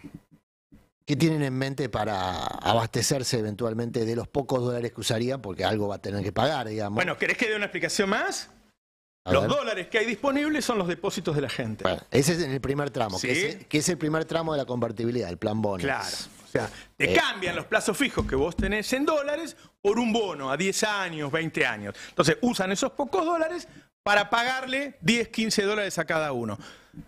¿Qué tienen en mente para abastecerse eventualmente de los pocos dólares que usarían? Porque algo va a tener que pagar, digamos. Bueno, ¿querés que dé una explicación más? los dólares que hay disponibles son los depósitos de la gente. ese es el primer tramo, que, es, el primer tramo de la convertibilidad, el plan bono. Claro. O sea, te eh. cambian los plazos fijos que vos tenés en dólares por un bono a 10 años, 20 años. Entonces, usan esos pocos dólares para pagarle 10, 15 dólares a cada uno.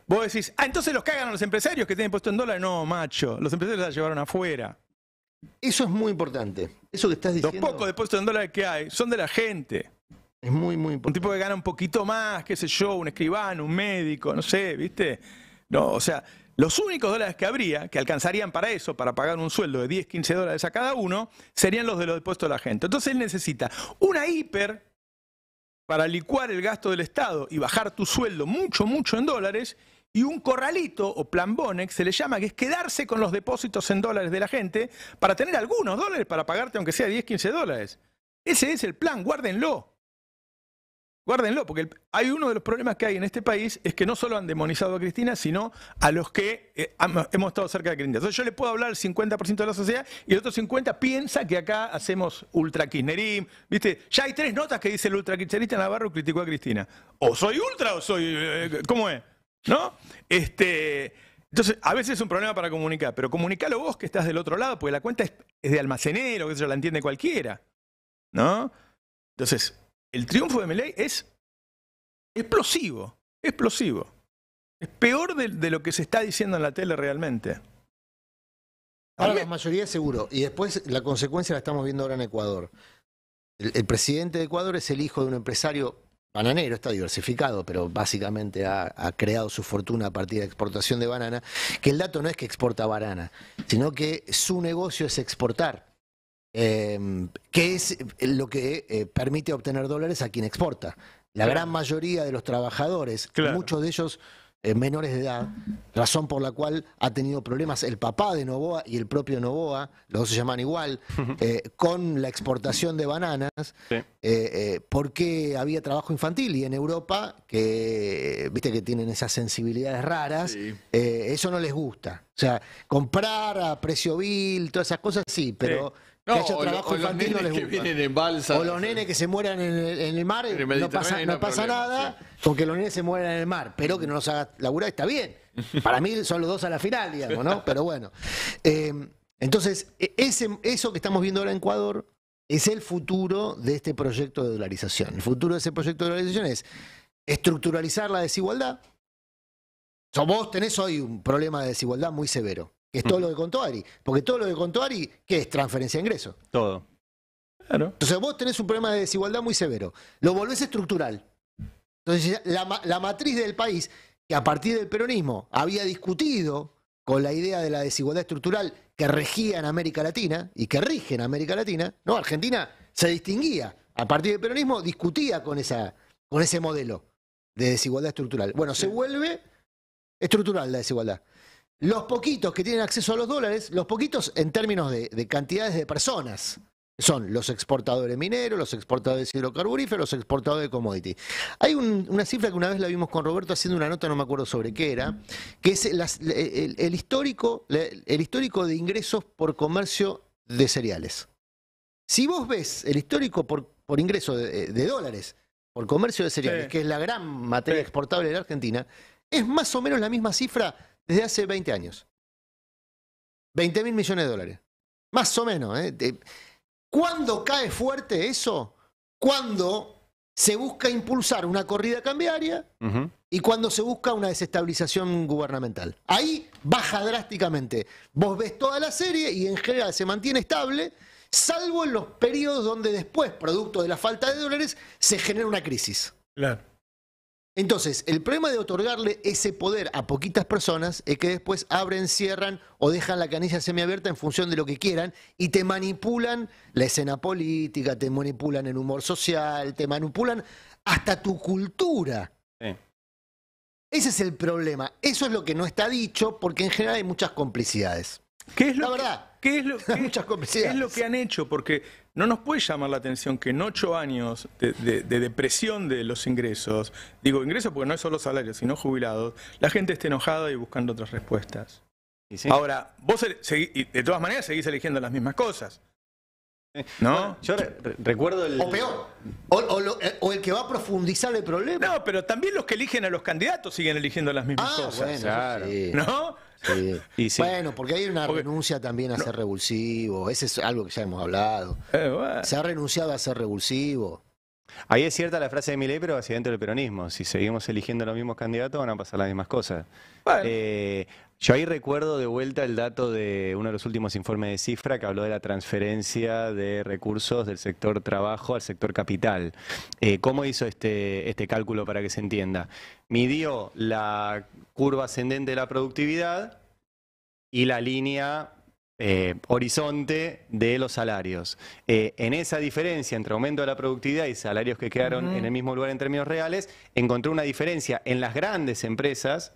Vos decís, ah, entonces los cagan a los empresarios que tienen puesto en dólares. No, macho, los empresarios la llevaron afuera. Eso es muy importante. Eso que estás diciendo. Los pocos depósitos en dólares que hay son de la gente. Es muy, muy importante. Un tipo que gana un poquito más, qué sé yo, un escribano, un médico, no sé, ¿viste? No, o sea, los únicos dólares que habría, que alcanzarían para eso, para pagar un sueldo de 10, 15 dólares a cada uno, serían los de los depósitos de la gente. Entonces él necesita una hiper para licuar el gasto del Estado y bajar tu sueldo mucho, mucho en dólares, y un corralito o plan Bonex se le llama, que es quedarse con los depósitos en dólares de la gente para tener algunos dólares para pagarte aunque sea 10, 15 dólares. Ese es el plan, guárdenlo. Guárdenlo, porque hay uno de los problemas que hay en este país es que no solo han demonizado a Cristina, sino a los que eh, hemos, estado cerca de Cristina. Entonces yo le puedo hablar al 50% de la sociedad y el otro 50% piensa que acá hacemos ultra kirchnerismo. ¿Viste? Ya hay tres notas que dice el ultra kirchnerista Navarro criticó a Cristina. O soy ultra o soy. Eh, ¿Cómo es? ¿No? Este. Entonces, a veces es un problema para comunicar, pero comunicalo vos que estás del otro lado, porque la cuenta es, de almacenero, que eso la entiende cualquiera. ¿No? Entonces, el triunfo de Meley es explosivo, explosivo. Es peor de, lo que se está diciendo en la tele realmente. Ahora, la mayoría seguro. Y después la consecuencia la estamos viendo ahora en Ecuador. El, presidente de Ecuador es el hijo de un empresario bananero, está diversificado, pero básicamente ha, ha, creado su fortuna a partir de exportación de banana, que el dato no es que exporta banana, sino que su negocio es exportar eh, que es eh, lo que eh, permite obtener dólares a quien exporta. La gran mayoría de los trabajadores, muchos de ellos eh, menores de edad, razón por la cual ha tenido problemas el papá de Novoa y el propio Novoa, los dos se llaman igual, con la exportación de bananas, porque había trabajo infantil y en Europa, que viste que tienen esas sensibilidades raras, eso no les gusta. O sea, comprar a precio vil, todas esas cosas sí, pero no, o los no Que o los nenes que se mueran en el, mar, no pasa, nada, porque los nenes se mueran en el mar, pero que no los haga laburar está bien. Para mí son los dos a la final, digamos, ¿no? Pero bueno. Em, entonces, e-, ese, eso que estamos viendo ahora en Ecuador es el futuro de este proyecto de dolarización. El futuro de ese proyecto de dolarización es estructuralizar la desigualdad. vos tenés hoy un problema de desigualdad muy severo que es todo lo que contó Ari. Porque todo lo que contó Ari, ¿qué es? Transferencia de ingresos. Todo. Entonces vos tenés un problema de desigualdad muy severo. Lo volvés estructural. Entonces la, matriz del país, que a partir del peronismo había discutido con la idea de la desigualdad estructural que regía en América Latina y que rige en América Latina, ¿no? Argentina se distinguía. A partir del peronismo discutía con, esa, con ese modelo de desigualdad estructural. Bueno, se vuelve estructural la desigualdad. Los poquitos que tienen acceso a los dólares, los poquitos en términos de, cantidades de personas, son los exportadores mineros, los exportadores hidrocarburíferos, los exportadores de commodities. Hay una cifra que una vez la vimos con Roberto haciendo una nota, no me acuerdo sobre qué era, que es el, histórico, el histórico de ingresos por comercio de cereales. Si vos ves el histórico por, ingreso de, dólares, por comercio de cereales, que es la gran materia exportable de la Argentina, es más o menos la misma cifra desde hace 20 años. 20 mil millones de dólares. Más o menos. ¿eh? ¿Cuándo cae fuerte eso? Cuando se busca impulsar una corrida cambiaria y cuando se busca una desestabilización gubernamental. Ahí baja drásticamente. Vos ves toda la serie y en general se mantiene estable, salvo en los periodos donde después, producto de la falta de dólares, se genera una crisis. Claro. Entonces, el problema de otorgarle ese poder a poquitas personas es que después abren, cierran o dejan la canilla semiabierta en función de lo que quieran y te manipulan la escena política, te manipulan el humor social, te manipulan hasta tu cultura. Ese es el problema. Eso es lo que no está dicho porque en general hay muchas complicidades. ¿Qué es lo la verdad. complicidades. ¿qué es lo que han hecho? Porque no nos puede llamar la atención que en ocho años de, depresión de los ingresos, digo ingresos porque no es solo salarios, sino jubilados, la gente esté enojada y buscando otras respuestas. Ahora, vos de todas maneras seguís eligiendo las mismas cosas. ¿No? yo recuerdo el. O peor. Eh, o, el que va a profundizar el problema. No, pero también los que eligen a los candidatos siguen eligiendo las mismas ah, cosas. ¿No? Bueno, porque hay una renuncia también a ser revulsivo. Ese es algo que ya hemos hablado. Eh, Se ha renunciado a ser revulsivo. Ahí es cierta la frase de Milei, pero hacia dentro del peronismo. Si seguimos eligiendo los mismos candidatos, van a pasar las mismas cosas. Bueno. Eh, yo ahí recuerdo de vuelta el dato de uno de los últimos informes de cifra que habló de la transferencia de recursos del sector trabajo al sector capital. Eh, ¿Cómo hizo este, este, cálculo para que se entienda? Midió la curva ascendente de la productividad y la línea eh, horizonte de los salarios. Eh, en esa diferencia entre aumento de la productividad y salarios que quedaron en el mismo lugar en términos reales, encontró una diferencia en las grandes empresas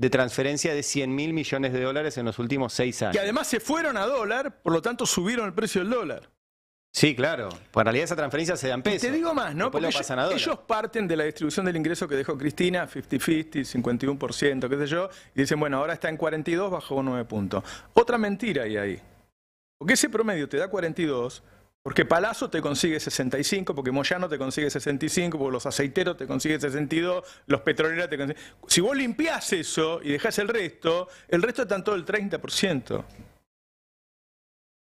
de transferencia de 100 mil millones de dólares en los últimos seis años. Y además se fueron a dólar, por lo tanto subieron el precio del dólar. Sí, claro. Pues en realidad esa transferencia se dan en pesos. Y te digo más, ¿no? Porque ellos, parten de la distribución del ingreso que dejó Cristina, 50-50, 51%, qué sé yo, y dicen, bueno, ahora está en 42, bajó 9 puntos. Otra mentira hay ahí. Porque ese promedio te da 42, porque Palazzo te consigue 65, porque Moyano te consigue 65, porque los aceiteros te consiguen 62, los petroleros te consiguen... Si vos limpiás eso y dejás el resto, el resto está en todo el 30%.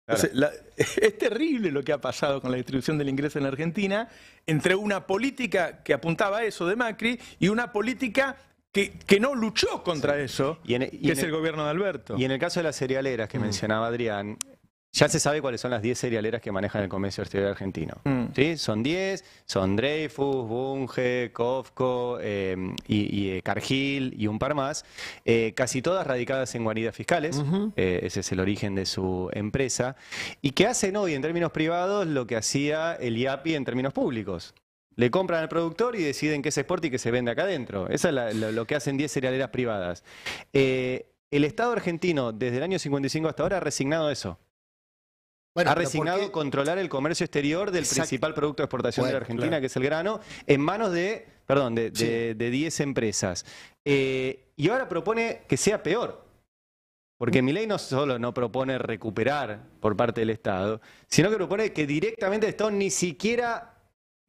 es terrible lo que ha pasado con la distribución del ingreso en la Argentina entre una política que apuntaba a eso de Macri y una política que, que, no luchó contra eso, e, que es el, e gobierno de Alberto. Y en el caso de las cerealeras que mm. mencionaba Adrián, ya se sabe cuáles son las 10 cerealeras que manejan el comercio exterior argentino. Mm. Son 10, son Dreyfus, Bunge, Cofco em, y, y eh, Cargill y un par más, eh, casi todas radicadas en guaridas fiscales, eh, ese es el origen de su empresa, y que hacen hoy en términos privados lo que hacía el IAPI en términos públicos. Le compran al productor y deciden qué se exporta y qué se vende acá adentro. Eso es lo, que hacen 10 cerealeras privadas. el Estado argentino, desde el año 55 hasta ahora, ha resignado eso ha resignado controlar el comercio exterior del principal producto de exportación de la Argentina, que es el grano, en manos de, perdón, de 10 empresas. Eh, y ahora propone que sea peor. Porque mi ley no solo no propone recuperar por parte del Estado, sino que propone que directamente el Estado ni siquiera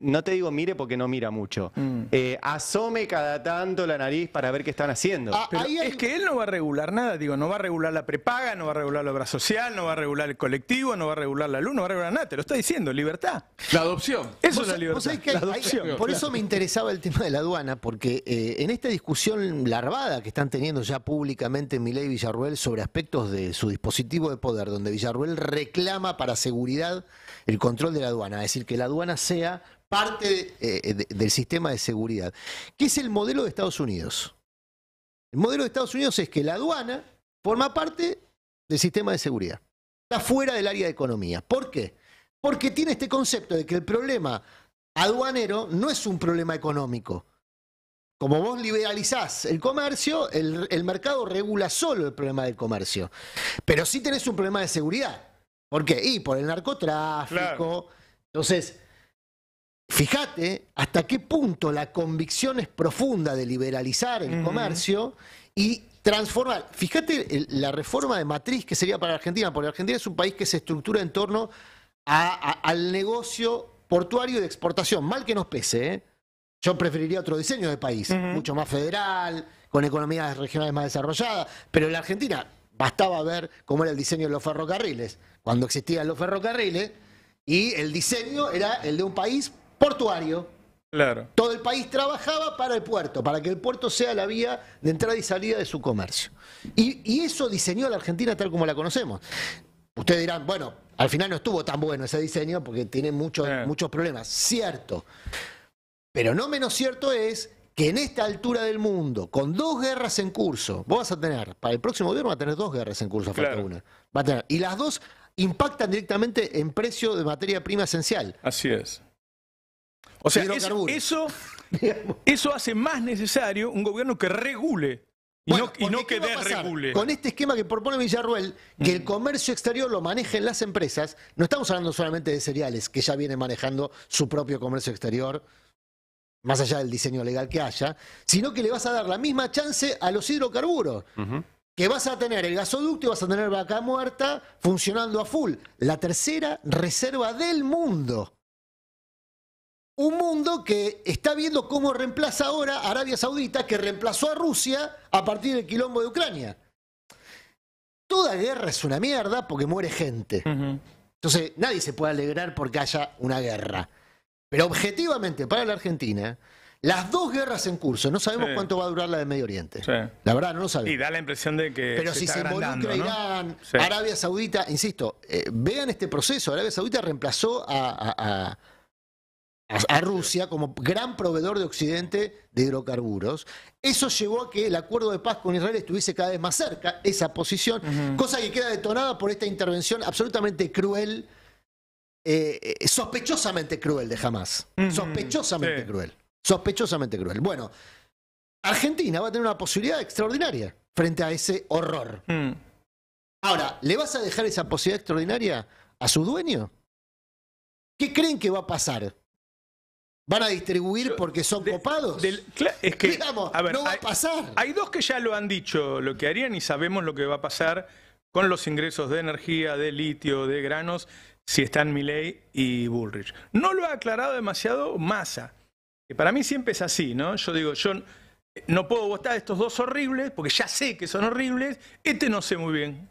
no te digo mire porque no mira mucho. Mm. Eh, asome cada tanto la nariz para ver qué están haciendo. Ah, Pero Es que él no va a regular nada, digo, no va a regular la prepaga, no va a regular la obra social, no va a regular el colectivo, no va a regular la luz, no va a regular nada, te lo está diciendo, libertad. La adopción. Eso es la libertad. la adopción, por eso me interesaba el tema de la aduana, porque eh, en esta discusión larvada que están teniendo ya públicamente Milei y Villarruel sobre aspectos de su dispositivo de poder, donde Villarruel reclama para seguridad el control de la aduana, es decir, que la aduana sea parte eh, del sistema de seguridad, ¿Qué es el modelo de Estados Unidos. El modelo de Estados Unidos es que la aduana forma parte del sistema de seguridad. Está fuera del área de economía. ¿Por qué? Porque tiene este concepto de que el problema aduanero no es un problema económico. Como vos liberalizás el comercio, el, mercado regula solo el problema del comercio. Pero sí tenés un problema de seguridad. ¿Por qué? Y por el narcotráfico. Entonces, Fíjate hasta qué punto la convicción es profunda de liberalizar el comercio y transformar. Fíjate la reforma de matriz que sería para Argentina, porque Argentina es un país que se estructura en torno al negocio portuario de exportación, mal que nos pese. ¿eh? Yo preferiría otro diseño de país, mucho más federal, con economías regionales más desarrolladas, pero en la Argentina bastaba ver cómo era el diseño de los ferrocarriles, cuando existían los ferrocarriles, y el diseño era el de un país portuario. Claro. Todo el país trabajaba para el puerto, para que el puerto sea la vía de entrada y salida de su comercio. Y, eso diseñó la Argentina tal como la conocemos. Ustedes dirán, bueno, al final no estuvo tan bueno ese diseño porque tiene muchos, muchos problemas. Cierto. Pero no menos cierto es que en esta altura del mundo, con dos guerras en curso, vos vas a tener, para el próximo gobierno va a tener dos guerras en curso, una. Va a tener, y las dos impactan directamente en precio de materia prima esencial. Así es. O sea, eso, hace más necesario un gobierno que regule y, no, no que desregule. Con este esquema que propone Villarruel, que el comercio exterior lo manejen las empresas, no estamos hablando solamente de cereales, que ya vienen manejando su propio comercio exterior, más allá del diseño legal que haya, sino que le vas a dar la misma chance a los hidrocarburos. Que vas a tener el gasoducto y vas a tener vaca muerta funcionando a full. La tercera reserva del mundo un mundo que está viendo cómo reemplaza ahora a Arabia Saudita, que reemplazó a Rusia a partir del quilombo de Ucrania. Toda guerra es una mierda porque muere gente. Entonces, nadie se puede alegrar porque haya una guerra. Pero objetivamente, para la Argentina, las dos guerras en curso, no sabemos cuánto va a durar la de Medio Oriente. La verdad, no lo sabemos. Y da la impresión de que. Pero si se involucra Irán, Arabia Saudita, insisto, eh, vean este proceso. Arabia Saudita reemplazó a a Rusia como gran proveedor de Occidente de hidrocarburos. Eso llevó a que el acuerdo de paz con Israel estuviese cada vez más cerca, esa posición, cosa que queda detonada por esta intervención absolutamente cruel, eh, eh, sospechosamente cruel de jamás Sospechosamente cruel. Sospechosamente cruel. Bueno, Argentina va a tener una posibilidad extraordinaria frente a ese horror. Ahora, ¿le vas a dejar esa posibilidad extraordinaria a su dueño? ¿Qué creen que va a pasar? van a distribuir porque son copados. es que, no va a pasar. Hay dos que ya lo han dicho, lo que harían y sabemos lo que va a pasar con los ingresos de energía, de litio, de granos, si están Miley y Bullrich. No lo ha aclarado demasiado Massa, que para mí siempre es así, ¿no? Yo digo, yo no puedo votar estos dos horribles, porque ya sé que son horribles, este no sé muy bien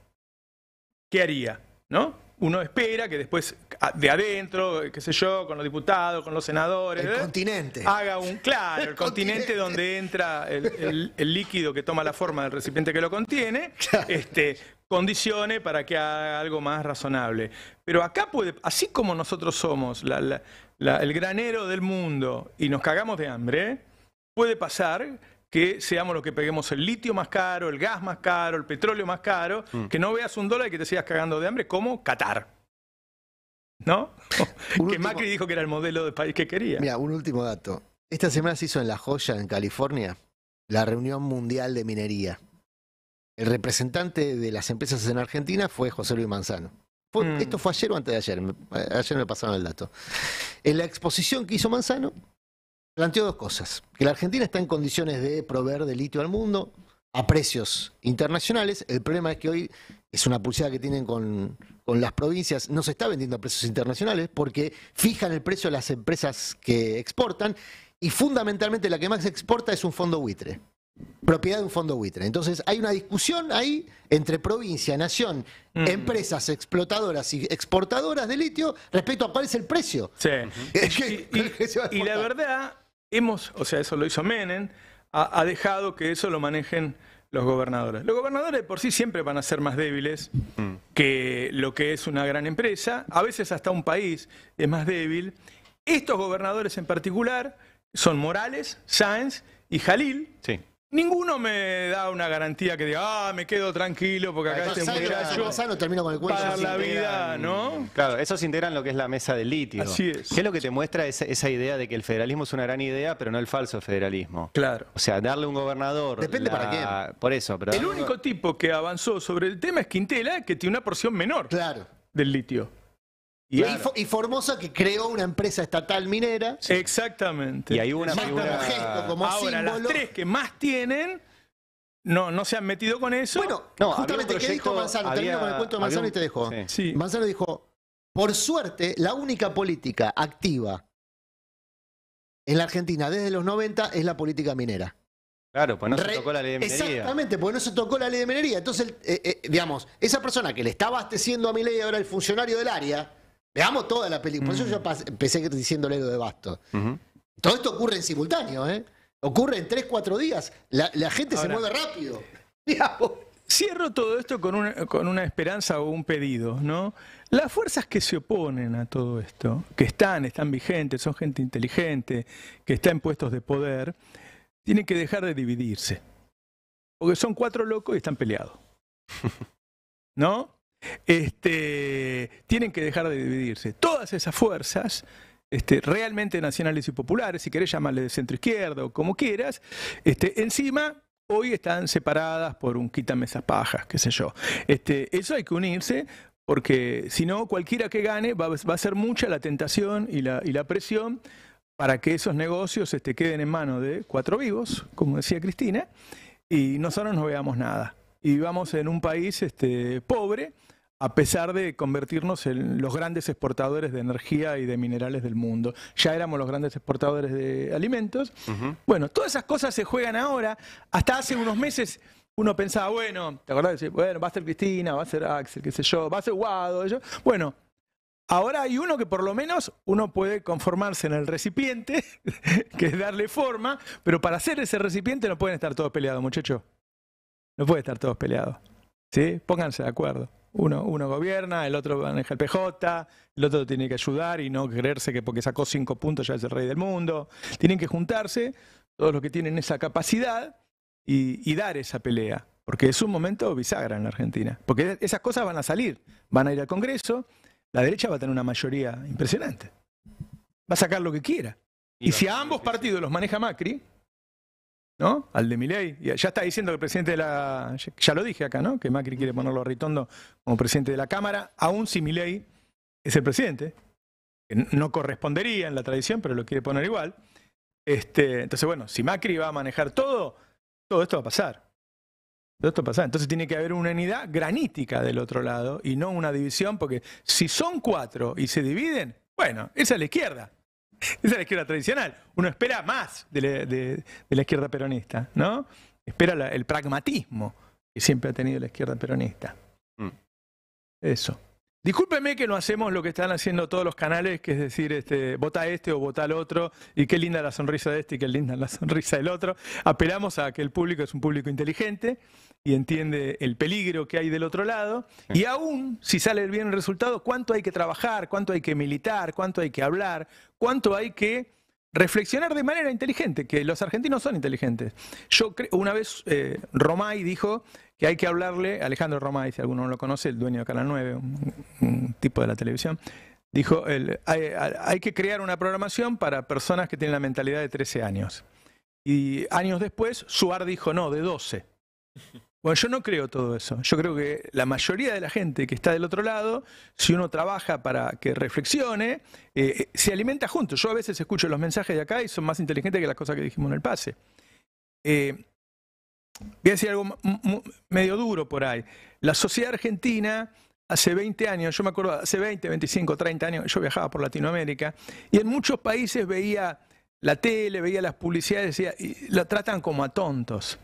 qué haría, ¿no? uno espera que después de adentro, qué sé yo, con los diputados, con los senadores. El ¿eh? continente. Haga un, claro, el, continente, donde entra el, líquido que toma la forma del recipiente que lo contiene, este, condicione para que haga algo más razonable. Pero acá puede, así como nosotros somos el granero del mundo y nos cagamos de hambre, ¿eh? puede pasar que seamos los que peguemos el litio más caro, el gas más caro, el petróleo más caro, mm. que no veas un dólar y que te sigas cagando de hambre como Qatar. ¿No? que Macri dijo que era el modelo de país que quería. Mira, un último dato. Esta semana se hizo en La Joya, en California, la reunión mundial de minería. El representante de las empresas en Argentina fue José Luis Manzano. Mm. Esto fue ayer o antes de ayer. Ayer me pasaron el dato. En la exposición que hizo Manzano, planteó dos cosas. Que la Argentina está en condiciones de proveer de litio al mundo a precios internacionales. El problema es que hoy es una pulsada que tienen con, las provincias. No se está vendiendo a precios internacionales porque fijan el precio de las empresas que exportan y fundamentalmente la que más exporta es un fondo buitre. Propiedad de un fondo buitre. Entonces hay una discusión ahí entre provincia, nación, mm. empresas explotadoras y exportadoras de litio respecto a cuál es el precio. Sí. y la verdad hemos, o sea, eso lo hizo Menem, ha, dejado que eso lo manejen los gobernadores. Los gobernadores por sí siempre van a ser más débiles mm. que lo que es una gran empresa, a veces hasta un país es más débil. Estos gobernadores en particular son Morales, Sáenz y Jalil, sí. Ninguno me da una garantía que diga, ah, me quedo tranquilo porque acá este termino con el cuello. Para la vida, ¿no? Claro, esos integran lo que es la mesa del litio. Así es. ¿Qué es lo que te muestra esa, esa, idea de que el federalismo es una gran idea, pero no el falso federalismo? Claro. O sea, darle un gobernador. Depende para qué. Por eso, pero. El único tipo que avanzó sobre el tema es Quintela, que tiene una porción menor. Claro. Del litio. Y, Formosa que creó una empresa estatal minera. Exactamente. Y hay una figura... como Ahora, símbolo. las tres que más tienen no, no se han metido con eso. Bueno, justamente, que ¿qué dijo Manzano? Termino con el cuento de Manzano y te dejo. Manzano dijo, por suerte, la única política activa en la Argentina desde los 90 es la política minera. Claro, pues no se tocó la ley de minería. Exactamente, pues no se tocó la ley de minería. Entonces, eh, eh, digamos, esa persona que le está abasteciendo a mi ley ahora el funcionario del área Veamos toda la película. Por eso mm. yo empecé diciéndole lo de basto. Todo esto ocurre en simultáneo, ¿eh? Ocurre en 3, 4 días. La, gente se mueve rápido. Cierro todo esto con una, con una esperanza o un pedido, ¿no? Las fuerzas que se oponen a todo esto, que están, están vigentes, son gente inteligente, que está en puestos de poder, tienen que dejar de dividirse. Porque son cuatro locos y están peleados. ¿No? Este, tienen que dejar de dividirse. Todas esas fuerzas este, realmente nacionales y populares, si querés llamarle de centro izquierda o como quieras, este, encima hoy están separadas por un quítame esas pajas, qué sé yo. eso hay que unirse porque si no, cualquiera que gane va, a ser mucha la tentación y la, presión para que esos negocios queden en manos de cuatro vivos, como decía Cristina, y nosotros no veamos nada. Y vivamos en un país este, pobre a pesar de convertirnos en los grandes exportadores de energía y de minerales del mundo. Ya éramos los grandes exportadores de alimentos. Bueno, todas esas cosas se juegan ahora. Hasta hace unos meses uno pensaba, bueno, ¿te acordás? Bueno, va a ser Cristina, va a ser Axel, qué sé yo, va a ser Guado. Bueno, Ahora hay uno que por lo menos uno puede conformarse en el recipiente, que es darle forma, pero para hacer ese recipiente no pueden estar todos peleados, muchachos. No pueden estar todos peleados. ¿Sí? Pónganse de acuerdo. Uno, uno gobierna, el otro maneja el PJ, el otro tiene que ayudar y no creerse que porque sacó cinco puntos ya es el rey del mundo. Tienen que juntarse todos los que tienen esa capacidad y, dar esa pelea, porque es un momento bisagra en la Argentina, porque esas cosas van a salir, van a ir al Congreso, la derecha va a tener una mayoría impresionante, va a sacar lo que quiera. y si a ambos partidos los maneja Macri, ¿no? Al de Milei. Ya está diciendo que el presidente de la. Ya lo dije acá, ¿no? Que Macri quiere ponerlo a Ritondo como presidente de la Cámara, aún si Milei es el presidente. que No correspondería en la tradición, pero lo quiere poner igual. Este, entonces, bueno, si Macri va a manejar todo, todo esto va a pasar. Todo esto va a pasar. Entonces tiene que haber una unidad granítica del otro lado y no una división, porque si son cuatro y se dividen, bueno, esa es la izquierda. Esa es la izquierda tradicional. Uno espera más de la, izquierda peronista, ¿no? Espera el pragmatismo que siempre ha tenido la izquierda peronista. Mm. Eso. Discúlpeme que no hacemos lo que están haciendo todos los canales, que es decir, este, vota este o vota el otro, y qué linda la sonrisa de este y qué linda la sonrisa del otro. Apelamos a que el público es un público inteligente y entiende el peligro que hay del otro lado. Y aún si sale bien el resultado, cuánto hay que trabajar, cuánto hay que militar, cuánto hay que hablar, cuánto hay que reflexionar de manera inteligente, que los argentinos son inteligentes. Yo una vez eh, Romay dijo que hay que hablarle, Alejandro Romay, si alguno no lo conoce, el dueño de Canal 9, un, tipo de la televisión, dijo, hay, hay que crear una programación para personas que tienen la mentalidad de 13 años. Y años después, Suar dijo, no, de 12. Bueno, yo no creo todo eso. Yo creo que la mayoría de la gente que está del otro lado, si uno trabaja para que reflexione, eh, eh, se alimenta juntos. Yo a veces escucho los mensajes de acá y son más inteligentes que las cosas que dijimos en el pase. Eh, voy a decir algo medio duro por ahí. La sociedad argentina hace 20 años, yo me acuerdo, hace 20, 25, 30 años, yo viajaba por Latinoamérica y en muchos países veía la tele, veía las publicidades y la tratan como a tontos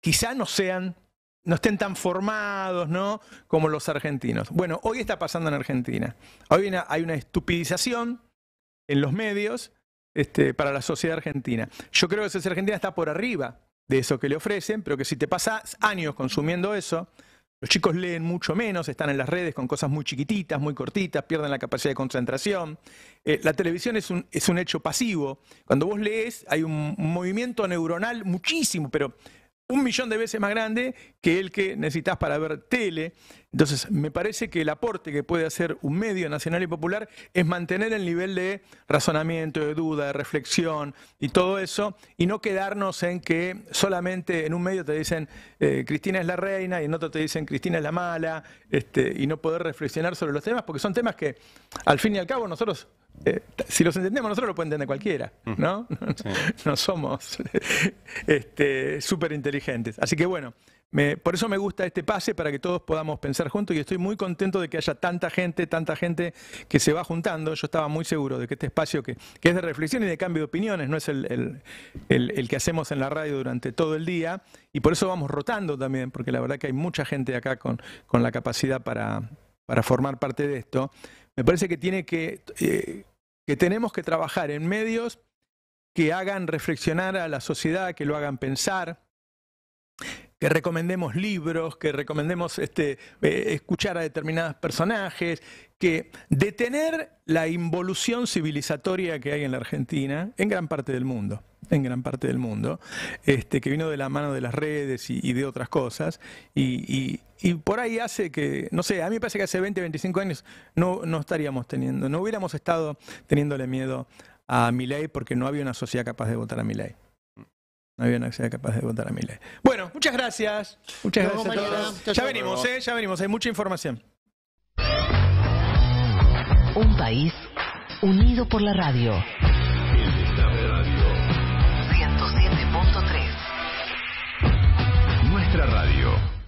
quizá no sean, no estén tan formados, ¿no? Como los argentinos. Bueno, hoy está pasando en Argentina. Hoy hay una, estupidización en los medios este, para la sociedad argentina. Yo creo que la sociedad argentina está por arriba de eso que le ofrecen, pero que si te pasas años consumiendo eso, los chicos leen mucho menos, están en las redes con cosas muy chiquititas, muy cortitas, pierden la capacidad de concentración. Eh, la televisión es un, es un hecho pasivo. Cuando vos lees hay un movimiento neuronal muchísimo, pero un millón de veces más grande que el que necesitas para ver tele. Entonces, me parece que el aporte que puede hacer un medio nacional y popular es mantener el nivel de razonamiento, de duda, de reflexión y todo eso, y no quedarnos en que solamente en un medio te dicen eh, Cristina es la reina y en otro te dicen Cristina es la mala, este, y no poder reflexionar sobre los temas, porque son temas que al fin y al cabo nosotros eh, si los entendemos nosotros lo puede entender cualquiera, mm. ¿no? No somos súper este, inteligentes. Así que bueno, por eso me gusta este pase, para que todos podamos pensar juntos y estoy muy contento de que haya tanta gente, tanta gente que se va juntando. Yo estaba muy seguro de que este espacio que, es de reflexión y de cambio de opiniones, no es el, que hacemos en la radio durante todo el día y por eso vamos rotando también, porque la verdad que hay mucha gente acá con, la capacidad para, formar parte de esto. Me parece que, tiene que, eh, que tenemos que trabajar en medios que hagan reflexionar a la sociedad, que lo hagan pensar que recomendemos libros, que recomendemos este, eh, escuchar a determinados personajes, que detener la involución civilizatoria que hay en la Argentina, en gran parte del mundo, en gran parte del mundo, este, que vino de la mano de las redes y, de otras cosas, y, por ahí hace que, no sé, a mí me parece que hace 20, 25 años no, estaríamos teniendo, no hubiéramos estado teniéndole miedo a Milei porque no había una sociedad capaz de votar a Milei. No había una sea capaz de contar a miles. Bueno, muchas gracias. Muchas gracias a todos. Ya, venimos, ¿eh? Ya venimos. Hay mucha información. Un país unido por la radio. radio. 107.3. Nuestra radio.